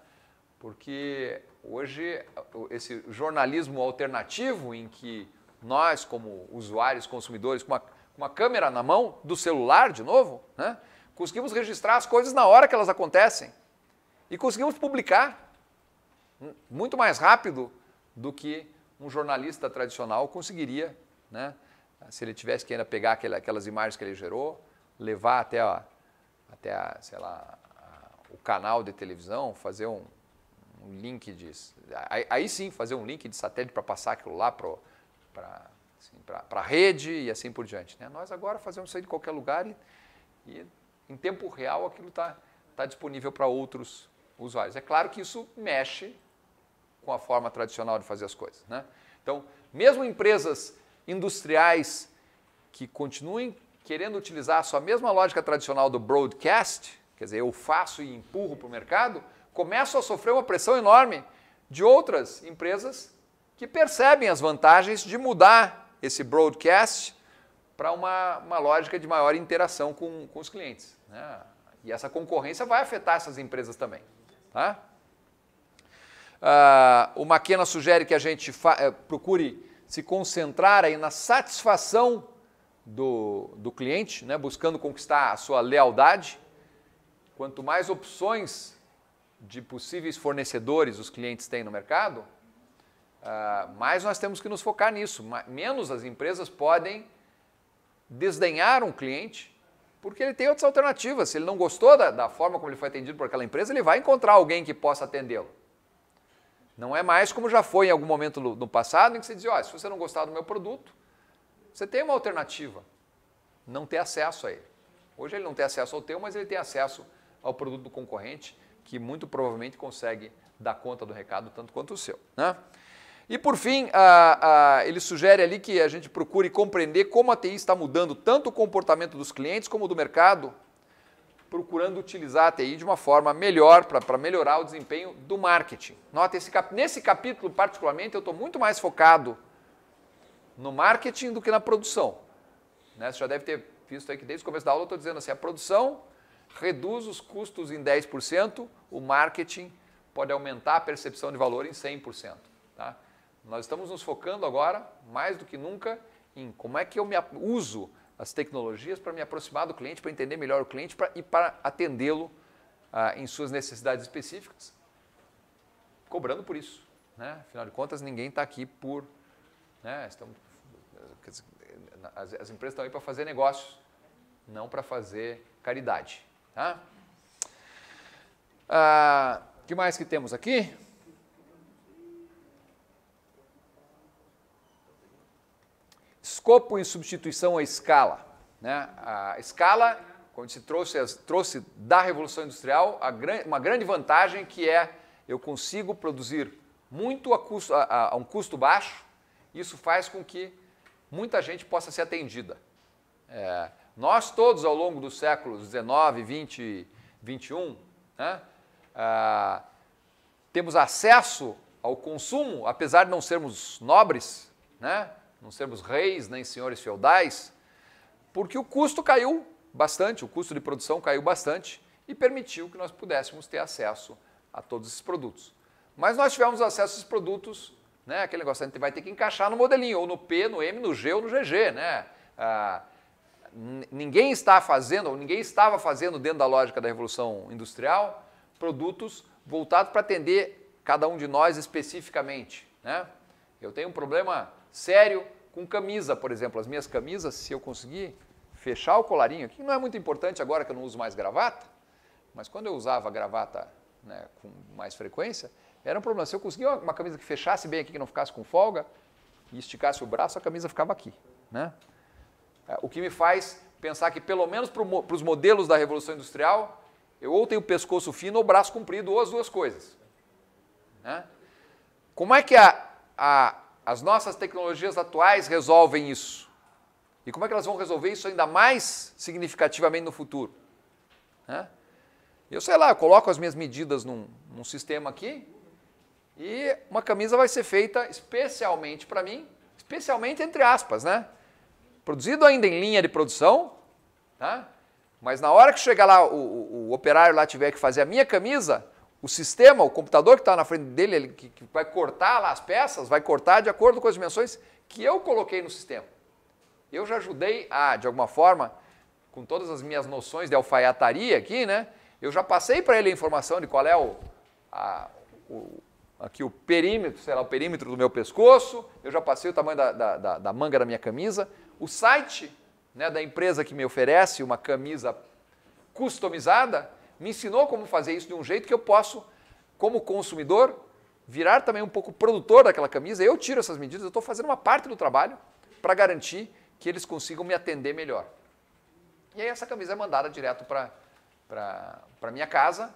porque hoje esse jornalismo alternativo em que nós, como usuários, consumidores, com uma, uma câmera na mão, do celular de novo, né, conseguimos registrar as coisas na hora que elas acontecem e conseguimos publicar muito mais rápido do que um jornalista tradicional conseguiria, né, se ele tivesse que ainda pegar aquelas imagens que ele gerou, levar até, a, até a, sei lá, a, o canal de televisão, fazer um, um link de. Aí, aí sim, fazer um link de satélite para passar aquilo lá para assim, a rede e assim por diante. Né? Nós agora fazemos isso aí de qualquer lugar e, e em tempo real aquilo está tá disponível para outros usuários. É claro que isso mexe com a forma tradicional de fazer as coisas. Né? Então, mesmo empresas industriais que continuem querendo utilizar a sua mesma lógica tradicional do broadcast, quer dizer, eu faço e empurro para o mercado, começam a sofrer uma pressão enorme de outras empresas que percebem as vantagens de mudar esse broadcast para uma, uma lógica de maior interação com, com os clientes. Né? E essa concorrência vai afetar essas empresas também. Tá? Ah, o Maquena sugere que a gente eh, procure se concentrar aí na satisfação do, do cliente, né? buscando conquistar a sua lealdade. Quanto mais opções de possíveis fornecedores os clientes têm no mercado, uh, mais nós temos que nos focar nisso. Menos as empresas podem desdenhar um cliente, porque ele tem outras alternativas. Se ele não gostou da, da forma como ele foi atendido por aquela empresa, ele vai encontrar alguém que possa atendê-lo. Não é mais como já foi em algum momento no, no passado, em que você dizia, oh, se você não gostar do meu produto, você tem uma alternativa, não ter acesso a ele. Hoje ele não tem acesso ao teu, mas ele tem acesso ao produto do concorrente que muito provavelmente consegue dar conta do recado tanto quanto o seu. Né? E por fim, ele sugere ali que a gente procure compreender como a TI está mudando tanto o comportamento dos clientes como do mercado, procurando utilizar a TI de uma forma melhor para melhorar o desempenho do marketing. Nota, esse cap nesse capítulo particularmente eu estou muito mais focado no marketing do que na produção. Né? Você já deve ter visto aí que desde o começo da aula eu estou dizendo assim, a produção reduz os custos em 10%, o marketing pode aumentar a percepção de valor em 100%. Tá? Nós estamos nos focando agora, mais do que nunca, em como é que eu me uso as tecnologias para me aproximar do cliente, para entender melhor o cliente pra, e para atendê-lo ah, em suas necessidades específicas, cobrando por isso. Né? Afinal de contas, ninguém está aqui por. Né? Estamos, as, as empresas estão aí para fazer negócios, não para fazer caridade. Tá? Ah, que mais que temos aqui? Escopo em substituição à escala. Né? A escala, quando se trouxe, trouxe da Revolução Industrial gran, uma grande vantagem que é eu consigo produzir muito a, custo, a, a um custo baixo, isso faz com que muita gente possa ser atendida. É, nós todos, ao longo dos séculos 19, 20, 21, né, ah, temos acesso ao consumo, apesar de não sermos nobres, né? não sermos reis nem senhores feudais, porque o custo caiu bastante, o custo de produção caiu bastante e permitiu que nós pudéssemos ter acesso a todos esses produtos. Mas nós tivemos acesso a esses produtos, né? aquele negócio, a gente vai ter que encaixar no modelinho, ou no P, no M, no G ou no GG. Né? Ah, ninguém está fazendo, ou ninguém estava fazendo dentro da lógica da Revolução Industrial, produtos voltados para atender cada um de nós especificamente. Né? Eu tenho um problema sério com camisa, por exemplo. As minhas camisas, se eu conseguir fechar o colarinho aqui, não é muito importante agora que eu não uso mais gravata, mas quando eu usava gravata né, com mais frequência, era um problema. Se eu conseguia uma camisa que fechasse bem aqui, que não ficasse com folga, e esticasse o braço, a camisa ficava aqui. Né? É, o que me faz pensar que, pelo menos para os modelos da Revolução Industrial, eu ou tenho o pescoço fino ou braço comprido, ou as duas coisas. Né? Como é que a, a, as nossas tecnologias atuais resolvem isso? E como é que elas vão resolver isso ainda mais significativamente no futuro? Né? Eu sei lá, eu coloco as minhas medidas num, num sistema aqui e uma camisa vai ser feita especialmente para mim, especialmente entre aspas, né? Produzido ainda em linha de produção, tá? Mas na hora que chegar lá, o, o, o operário lá tiver que fazer a minha camisa, o sistema, o computador que está na frente dele, ele, que, que vai cortar lá as peças, vai cortar de acordo com as dimensões que eu coloquei no sistema. Eu já ajudei a, de alguma forma, com todas as minhas noções de alfaiataria aqui, né? Eu já passei para ele a informação de qual é o, a, o, aqui o perímetro, sei lá, o perímetro do meu pescoço, eu já passei o tamanho da, da, da, da manga da minha camisa. O site né, da empresa que me oferece uma camisa customizada, me ensinou como fazer isso de um jeito que eu posso, como consumidor, virar também um pouco produtor daquela camisa. Eu tiro essas medidas, eu estou fazendo uma parte do trabalho para garantir que eles consigam me atender melhor. E aí essa camisa é mandada direto para minha casa,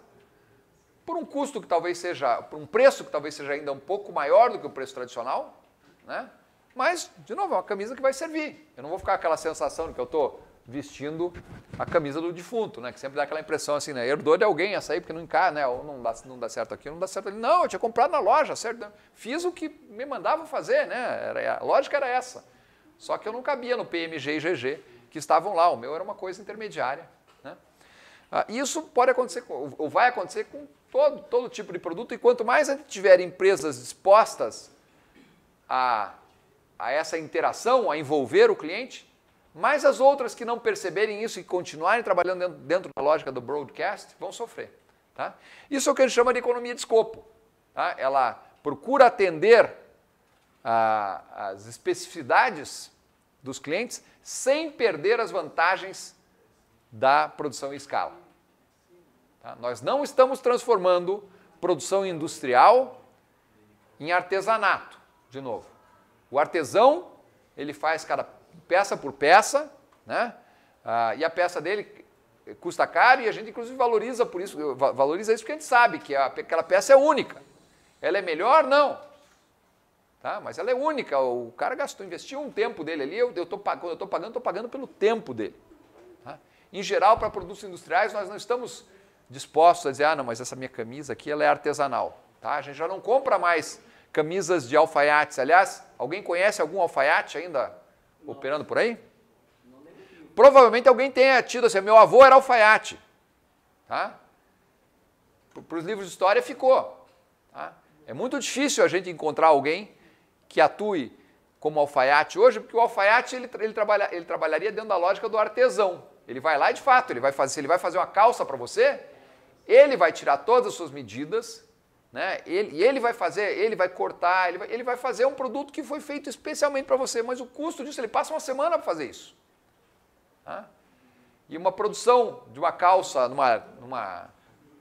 por um custo que talvez seja, por um preço que talvez seja ainda um pouco maior do que o preço tradicional, né? Mas, de novo, é uma camisa que vai servir. Eu não vou ficar com aquela sensação de que eu estou vestindo a camisa do defunto, né? Que sempre dá aquela impressão assim, né? Herdou de alguém essa aí, porque não encaixa, né? Ou não dá, não dá certo aqui, não dá certo ali. Não, eu tinha comprado na loja, certo? Fiz o que me mandavam fazer, né? Era, a lógica era essa. Só que eu não cabia no PMG e GG, que estavam lá. O meu era uma coisa intermediária, né? Ah, isso pode acontecer, ou vai acontecer com todo, todo tipo de produto, e quanto mais a gente tiver empresas dispostas a a essa interação, a envolver o cliente, mas as outras que não perceberem isso e continuarem trabalhando dentro, dentro da lógica do broadcast vão sofrer. Tá? Isso é o que a gente chama de economia de escopo. Tá? Ela procura atender a, ah, as especificidades dos clientes sem perder as vantagens da produção em escala. Tá? Nós não estamos transformando produção industrial em artesanato, de novo. O artesão, ele faz cada peça por peça, né? Ah, e a peça dele custa caro e a gente inclusive valoriza por isso, valoriza isso porque a gente sabe que aquela peça é única. Ela é melhor? Não. Tá? Mas ela é única, o cara gastou, investiu um tempo dele ali, eu, eu tô, quando eu estou pagando, estou pagando pelo tempo dele. Tá? Em geral, para produtos industriais, nós não estamos dispostos a dizer, ah, não, mas essa minha camisa aqui ela é artesanal. Tá? A gente já não compra mais camisas de alfaiates. Aliás, alguém conhece algum alfaiate ainda Não. operando por aí? Provavelmente alguém tenha tido assim, meu avô era alfaiate. Tá? Para os livros de história ficou. Tá? É muito difícil a gente encontrar alguém que atue como alfaiate hoje, porque o alfaiate ele, ele, trabalha, ele trabalharia dentro da lógica do artesão. Ele vai lá e de fato, ele vai fazer, se ele vai fazer uma calça para você, ele vai tirar todas as suas medidas, né? Ele, e ele vai fazer, ele vai cortar, ele vai, ele vai fazer um produto que foi feito especialmente para você, mas o custo disso, ele passa uma semana para fazer isso. Tá? E uma produção de uma calça numa, numa,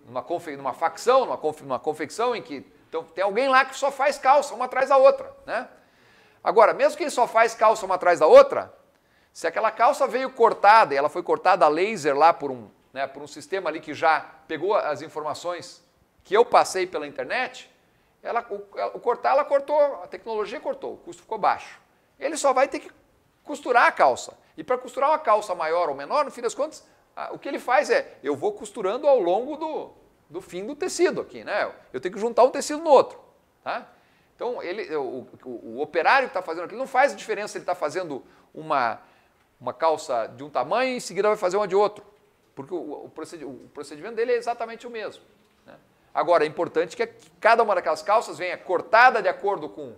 numa, confe, numa facção, numa, confe, numa confecção em que então, tem alguém lá que só faz calça uma atrás da outra. Né? Agora, mesmo que ele só faz calça uma atrás da outra, se aquela calça veio cortada e ela foi cortada a laser lá por um, né, por um sistema ali que já pegou as informações que eu passei pela internet, ela, o, o cortar ela cortou, a tecnologia cortou, o custo ficou baixo. Ele só vai ter que costurar a calça. E para costurar uma calça maior ou menor, no fim das contas, o que ele faz é, eu vou costurando ao longo do, do fim do tecido aqui, né? Eu tenho que juntar um tecido no outro, tá? Então, ele, o, o, o operário que está fazendo aquilo não faz diferença se ele está fazendo uma, uma calça de um tamanho e em seguida vai fazer uma de outro, porque o, o, procedimento, o procedimento dele é exatamente o mesmo. Agora, é importante que cada uma daquelas calças venha cortada de acordo com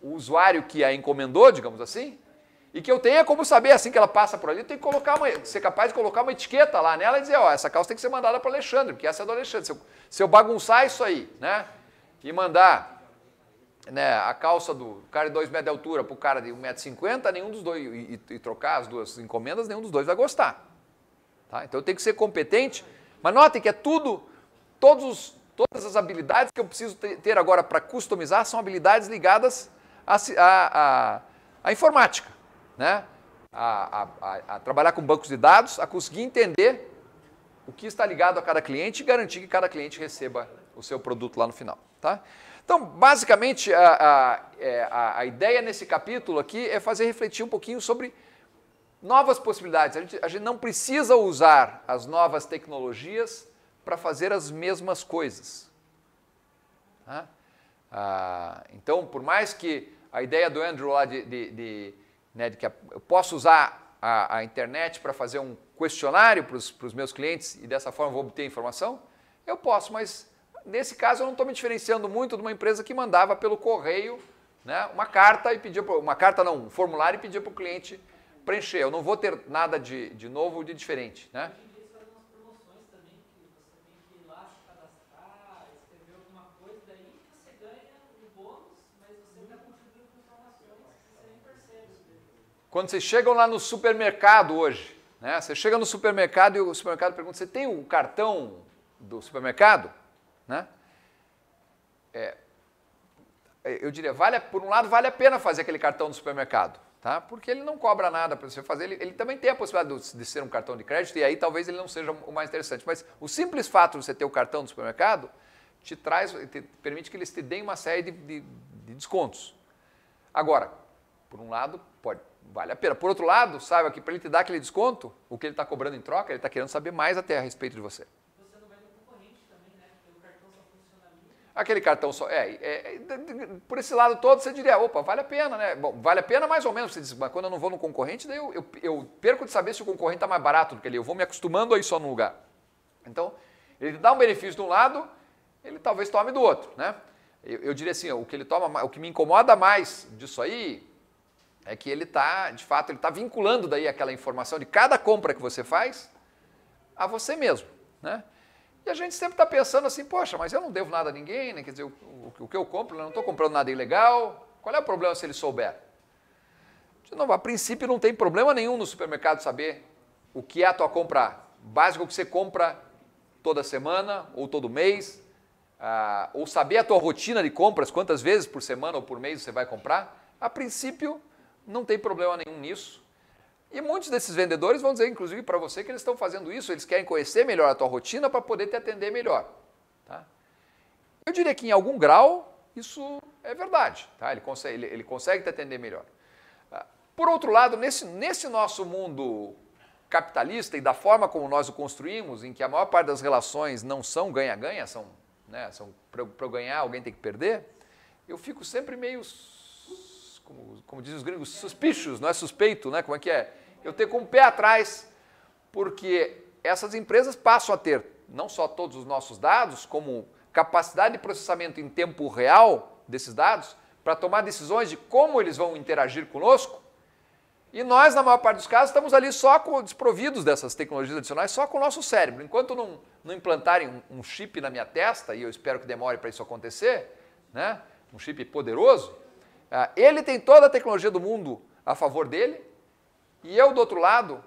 o usuário que a encomendou, digamos assim, e que eu tenha como saber, assim que ela passa por ali, eu tenho que colocar uma, ser capaz de colocar uma etiqueta lá nela e dizer, ó, essa calça tem que ser mandada para o Alexandre, porque essa é do Alexandre. Se eu, se eu, bagunçar isso aí, né, e mandar né, a calça do cara de 2 metros de altura para o cara de 1,50m, nenhum dos dois, e, e, trocar as duas encomendas, nenhum dos dois vai gostar. Tá? Então eu tenho que ser competente, mas notem que é tudo Todos, todas as habilidades que eu preciso ter agora para customizar são habilidades ligadas à, informática, né? A, a, a, trabalhar com bancos de dados, a conseguir entender o que está ligado a cada cliente e garantir que cada cliente receba o seu produto lá no final. Tá? Então, basicamente, a, a, é, a ideia nesse capítulo aqui é fazer refletir um pouquinho sobre novas possibilidades. A gente, a gente não precisa usar as novas tecnologias para fazer as mesmas coisas. Tá? Ah, então, por mais que a ideia do Andrew lá de, de, de, né, de que eu posso usar a, a internet para fazer um questionário para os meus clientes e dessa forma vou obter informação, eu posso, mas nesse caso eu não estou me diferenciando muito de uma empresa que mandava pelo correio né, uma carta e pedia, uma carta não, um formulário e pedia para o cliente preencher. Eu não vou ter nada de, de novo ou de diferente. Né? Quando vocês chegam lá no supermercado hoje, né? Você chega no supermercado e o supermercado pergunta: "Você tem o cartão do supermercado?", né? É, é eu diria, vale, por um lado, vale a pena fazer aquele cartão do supermercado, tá? Porque ele não cobra nada para você fazer. Ele, ele, também tem a possibilidade de, ser um cartão de crédito e aí talvez ele não seja o mais interessante. Mas o simples fato de você ter o cartão do supermercado te traz, te permite que eles te deem uma série de, de, de descontos. Agora, por um lado, pode vale a pena. Por outro lado, saiba que para ele te dar aquele desconto, o que ele está cobrando em troca, ele está querendo saber mais até a respeito de você. Você não vai concorrente também, né? Porque o cartão só funciona ali. Aquele cartão só. É, é, é por esse lado todo você diria, opa, vale a pena, né? Bom, vale a pena mais ou menos. Você diz, mas quando eu não vou no concorrente, daí eu, eu, eu perco de saber se o concorrente está mais barato do que ele. Eu vou me acostumando aí só no lugar. Então, ele dá um benefício de um lado, ele talvez tome do outro, né? Eu, eu diria assim, o que ele toma, o que me incomoda mais disso aí, é que ele está, de fato, ele está vinculando daí aquela informação de cada compra que você faz a você mesmo, né? E a gente sempre está pensando assim, poxa, mas eu não devo nada a ninguém, né? quer dizer, o, o, o que eu compro, eu não estou comprando nada ilegal, qual é o problema se ele souber? De novo, a princípio não tem problema nenhum no supermercado saber o que é a tua compra básica, que você compra toda semana ou todo mês, ah, ou saber a tua rotina de compras, quantas vezes por semana ou por mês você vai comprar, a princípio não tem problema nenhum nisso. E muitos desses vendedores vão dizer, inclusive, para você que eles estão fazendo isso, eles querem conhecer melhor a tua rotina para poder te atender melhor. Tá? Eu diria que em algum grau isso é verdade, tá? ele, consegue, ele, ele consegue te atender melhor. Ah, por outro lado, nesse, nesse nosso mundo capitalista e da forma como nós o construímos, em que a maior parte das relações não são ganha-ganha, são, né, são para eu ganhar alguém tem que perder, eu fico sempre meio como, como dizem os gringos, suspicious, não é suspeito, né? Como é que é? Eu tenho com o pé atrás, porque essas empresas passam a ter não só todos os nossos dados, como capacidade de processamento em tempo real desses dados, para tomar decisões de como eles vão interagir conosco. E nós, na maior parte dos casos, estamos ali só com, desprovidos dessas tecnologias adicionais, só com o nosso cérebro. Enquanto não, não implantarem um, um chip na minha testa, e eu espero que demore para isso acontecer, né? um chip poderoso, ah, ele tem toda a tecnologia do mundo a favor dele, e eu, do outro lado,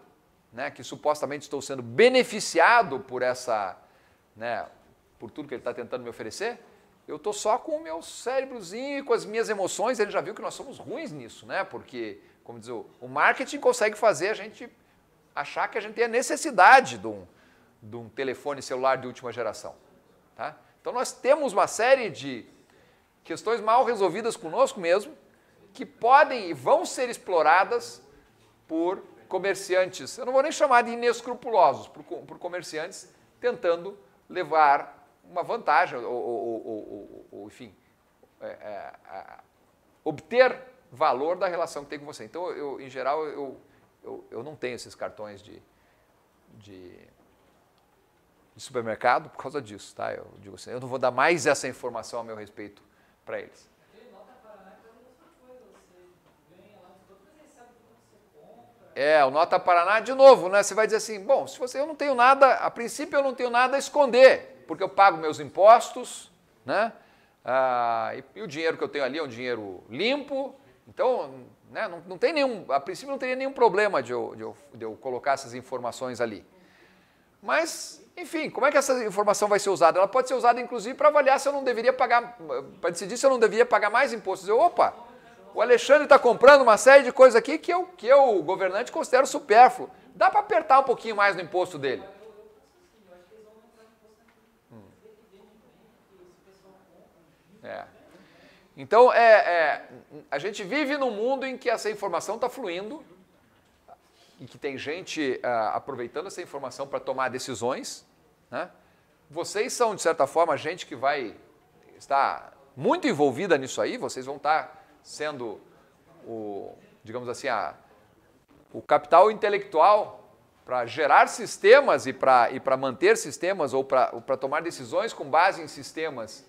né, que supostamente estou sendo beneficiado por essa, né, por tudo que ele está tentando me oferecer, eu estou só com o meu cérebrozinho e com as minhas emoções. Ele já viu que nós somos ruins nisso, né? Porque, como diz o, o marketing, consegue fazer a gente achar que a gente tem a necessidade de um, de um telefone celular de última geração. Tá? Então, nós temos uma série de questões mal resolvidas conosco mesmo, que podem e vão ser exploradas por comerciantes, eu não vou nem chamar de inescrupulosos, por, por comerciantes tentando levar uma vantagem, ou, ou, ou, ou enfim, é, é, é, obter valor da relação que tem com você. Então, eu, em geral, eu, eu, eu não tenho esses cartões de, de, de, supermercado por causa disso, tá? Eu digo assim, eu não vou dar mais essa informação a meu respeito para eles. É, é, o Nota Paraná, de novo, né? Você vai dizer assim, bom, se você, eu não tenho nada, a princípio eu não tenho nada a esconder, porque eu pago meus impostos, né? Ah, e, e, o dinheiro que eu tenho ali é um dinheiro limpo, então, né, não, não tem nenhum, a princípio não teria nenhum problema de eu, de eu, de eu colocar essas informações ali. Mas enfim, como é que essa informação vai ser usada? Ela pode ser usada, inclusive, para avaliar se eu não deveria pagar, para decidir se eu não deveria pagar mais impostos. Eu, opa, o Alexandre está comprando uma série de coisas aqui que eu, que eu governante, considero supérfluo. Dá para apertar um pouquinho mais no imposto dele. Hum. É. Então, é, é, a gente vive num mundo em que essa informação está fluindo e que tem gente ah, aproveitando essa informação para tomar decisões né? Vocês são, de certa forma, gente que vai estar muito envolvida nisso aí, vocês vão estar sendo o, digamos assim, a, o capital intelectual para gerar sistemas e para e manter sistemas ou para tomar decisões com base em sistemas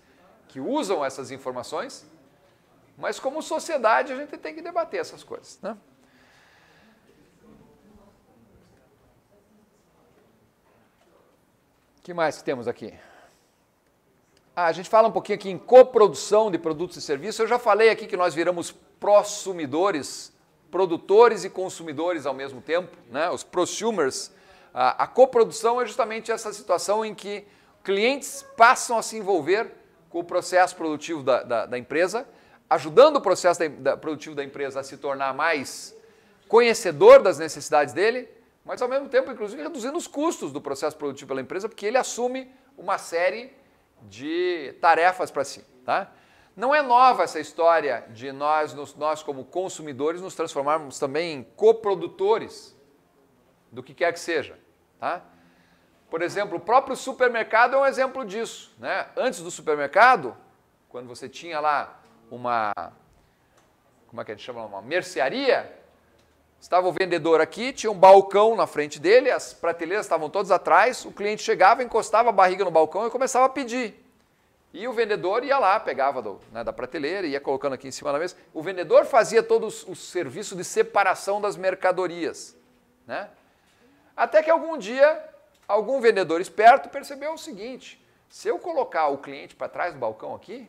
que usam essas informações. Mas como sociedade a gente tem que debater essas coisas. Né? que mais que temos aqui? Ah, a gente fala um pouquinho aqui em coprodução de produtos e serviços. Eu já falei aqui que nós viramos prosumidores, produtores e consumidores ao mesmo tempo, né? os prosumers. A, ah, a coprodução é justamente essa situação em que clientes passam a se envolver com o processo produtivo da, da, da empresa, ajudando o processo da, produtivo da empresa a se tornar mais conhecedor das necessidades dele mas ao mesmo tempo, inclusive, reduzindo os custos do processo produtivo pela empresa, porque ele assume uma série de tarefas para si. Tá? Não é nova essa história de nós, nós, como consumidores, nos transformarmos também em coprodutores do que quer que seja. Tá? Por exemplo, o próprio supermercado é um exemplo disso. Né? Antes do supermercado, quando você tinha lá uma. Como é que a gente chama? Uma mercearia, Estava o vendedor aqui, tinha um balcão na frente dele, as prateleiras estavam todas atrás. O cliente chegava, encostava a barriga no balcão e começava a pedir. E o vendedor ia lá, pegava do, né, da prateleira, e ia colocando aqui em cima da mesa. O vendedor fazia todo o serviço de separação das mercadorias. Né? Até que algum dia, algum vendedor esperto percebeu o seguinte: se eu colocar o cliente para trás do balcão aqui,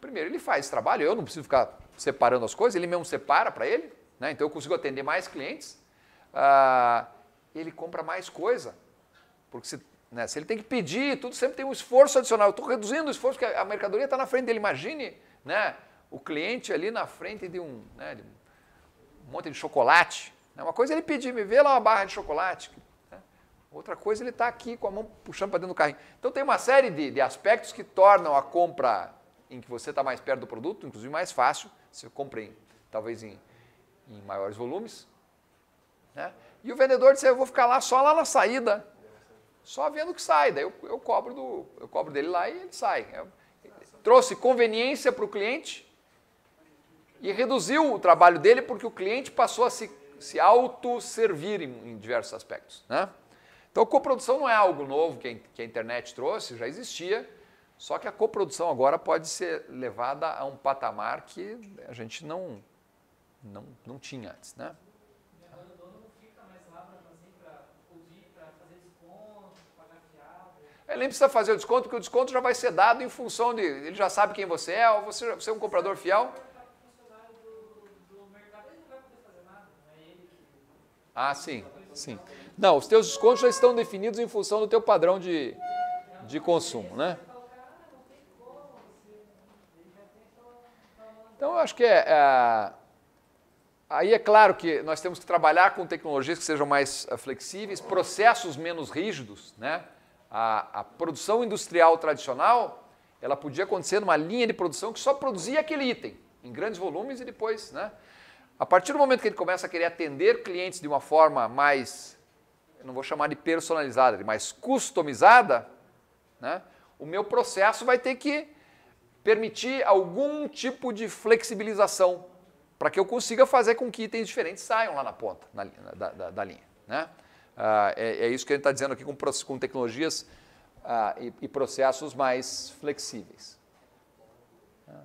primeiro ele faz esse trabalho, eu não preciso ficar separando as coisas, ele mesmo separa para ele né? então eu consigo atender mais clientes, ah, ele compra mais coisa. Porque se, né, se ele tem que pedir, tudo sempre tem um esforço adicional. Eu estou reduzindo o esforço, porque a mercadoria está na frente dele. Imagine né, o cliente ali na frente de um, né, de um monte de chocolate. Né? Uma coisa é ele pedir, me vê lá uma barra de chocolate. Né? Outra coisa, ele está aqui com a mão puxando para dentro do carrinho. Então tem uma série de, de aspectos que tornam a compra em que você está mais perto do produto, inclusive mais fácil, se eu comprei, talvez em em maiores volumes. Né? E o vendedor disse, eu vou ficar lá só lá na saída, só vendo que sai. Daí eu, eu, cobro, do, eu cobro dele lá e ele sai. Eu, é, trouxe conveniência para o cliente e reduziu o trabalho dele porque o cliente passou a se, se autosservir em, em diversos aspectos. Né? Então, coprodução não é algo novo que a, que a internet trouxe, já existia, só que a coprodução agora pode ser levada a um patamar que a gente não, não, não tinha antes, né? Ele é, nem precisa fazer o desconto, porque o desconto já vai ser dado em função de... Ele já sabe quem você é, ou você, você é um comprador fiel. Ah, sim, sim. Não, os teus descontos já estão definidos em função do teu padrão de, de consumo, né? Então, então eu acho que é, é Aí é claro que nós temos que trabalhar com tecnologias que sejam mais ah, flexíveis, processos menos rígidos. Né? A, a produção industrial tradicional, ela podia acontecer numa linha de produção que só produzia aquele item, em grandes volumes e depois... Né? A partir do momento que ele começa a querer atender clientes de uma forma mais, não vou chamar de personalizada, de mais customizada, né? o meu processo vai ter que permitir algum tipo de flexibilização para que eu consiga fazer com que itens diferentes saiam lá na ponta na, da, da, da, linha. Né? Ah, é, é, isso que a gente está dizendo aqui com, com tecnologias ah, e, e, processos mais flexíveis. Ah.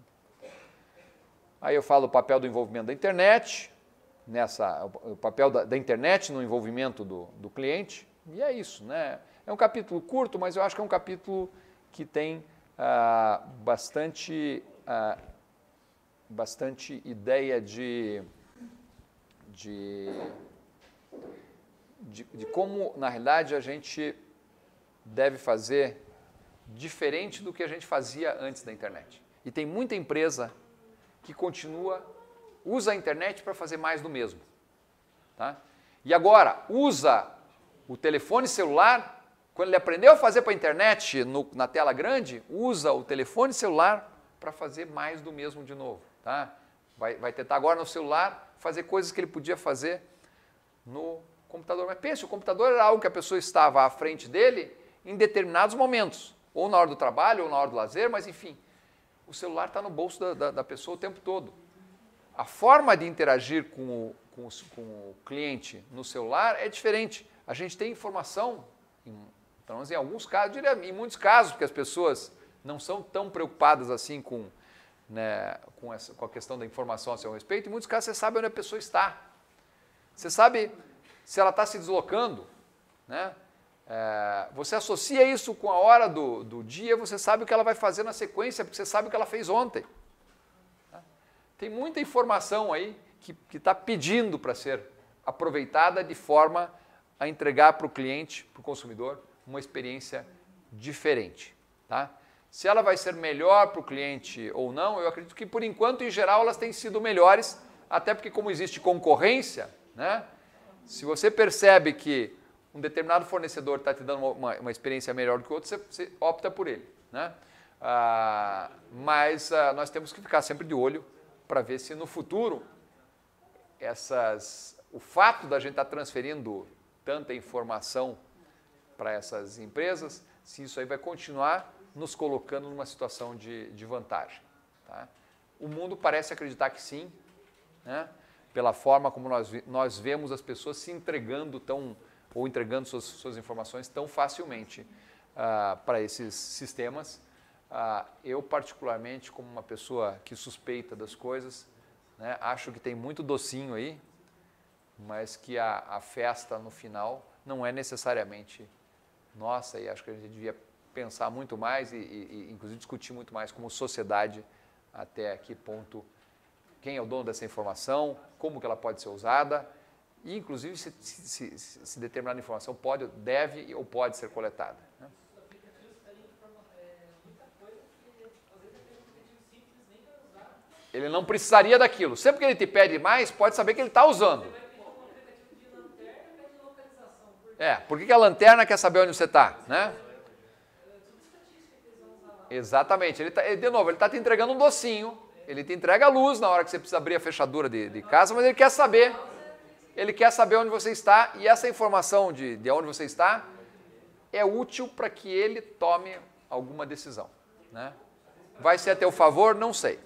Aí eu falo o papel do envolvimento da internet, nessa, o papel da, da internet no envolvimento do, do cliente, e é isso. Né? É um capítulo curto, mas eu acho que é um capítulo que tem bastante bastante ideia de, de, de, de como, na realidade, a gente deve fazer diferente do que a gente fazia antes da internet. E tem muita empresa que continua, usa a internet para fazer mais do mesmo. Tá? E agora, usa o telefone celular, quando ele aprendeu a fazer para a internet no, na tela grande, usa o telefone celular para fazer mais do mesmo de novo. Tá? Vai, vai tentar agora no celular fazer coisas que ele podia fazer no computador. Mas pense, o computador era algo que a pessoa estava à frente dele em determinados momentos, ou na hora do trabalho, ou na hora do lazer, mas enfim, o celular está no bolso da, da, da, pessoa o tempo todo. A forma de interagir com o, com, com o cliente no celular é diferente. A gente tem informação, em, pelo menos em alguns casos, diria, em muitos casos, porque as pessoas não são tão preocupadas assim com né, com, essa, com a questão da informação a seu respeito. Em muitos casos, você sabe onde a pessoa está. Você sabe se ela está se deslocando. Né? É, você associa isso com a hora do, do dia, você sabe o que ela vai fazer na sequência, porque você sabe o que ela fez ontem. Né? Tem muita informação aí que está pedindo para ser aproveitada de forma a entregar para o cliente, para o consumidor, uma experiência diferente. Tá? Se ela vai ser melhor para o cliente ou não, eu acredito que por enquanto, em geral, elas têm sido melhores, até porque como existe concorrência, né? Se você percebe que um determinado fornecedor está te dando uma, uma, experiência melhor do que o outro, você, você opta por ele, né? Ah, mas ah, nós temos que ficar sempre de olho para ver se no futuro essas, o fato da gente estar tá transferindo tanta informação para essas empresas, se isso aí vai continuar nos colocando numa situação de, de vantagem. Tá? O mundo parece acreditar que sim, né? pela forma como nós, nós vemos as pessoas se entregando tão ou entregando suas, suas informações tão facilmente uh, para esses sistemas. Uh, eu, particularmente, como uma pessoa que suspeita das coisas, né, acho que tem muito docinho aí, mas que a, a festa no final não é necessariamente nossa e acho que a gente devia pensar muito mais e, e, inclusive, discutir muito mais como sociedade até que ponto, quem é o dono dessa informação, como que ela pode ser usada e, inclusive, se, se, se, se determinada informação pode, deve ou pode ser coletada. Né? Ele não precisaria daquilo. Sempre que ele te pede mais, pode saber que ele está usando. É, por que a lanterna quer saber onde você está, né? Exatamente. Ele tá, ele, eh, de novo, ele está te entregando um docinho. Ele te entrega a luz na hora que você precisa abrir a fechadura de, de casa, mas ele quer saber. Ele quer saber onde você está e essa informação de, de onde você está é útil para que ele tome alguma decisão. Né? Vai ser a teu favor? Não sei.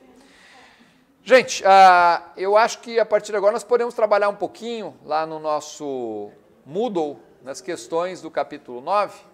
Gente, uh, eu acho que a partir de agora nós podemos trabalhar um pouquinho lá no nosso Moodle, nas questões do capítulo 9.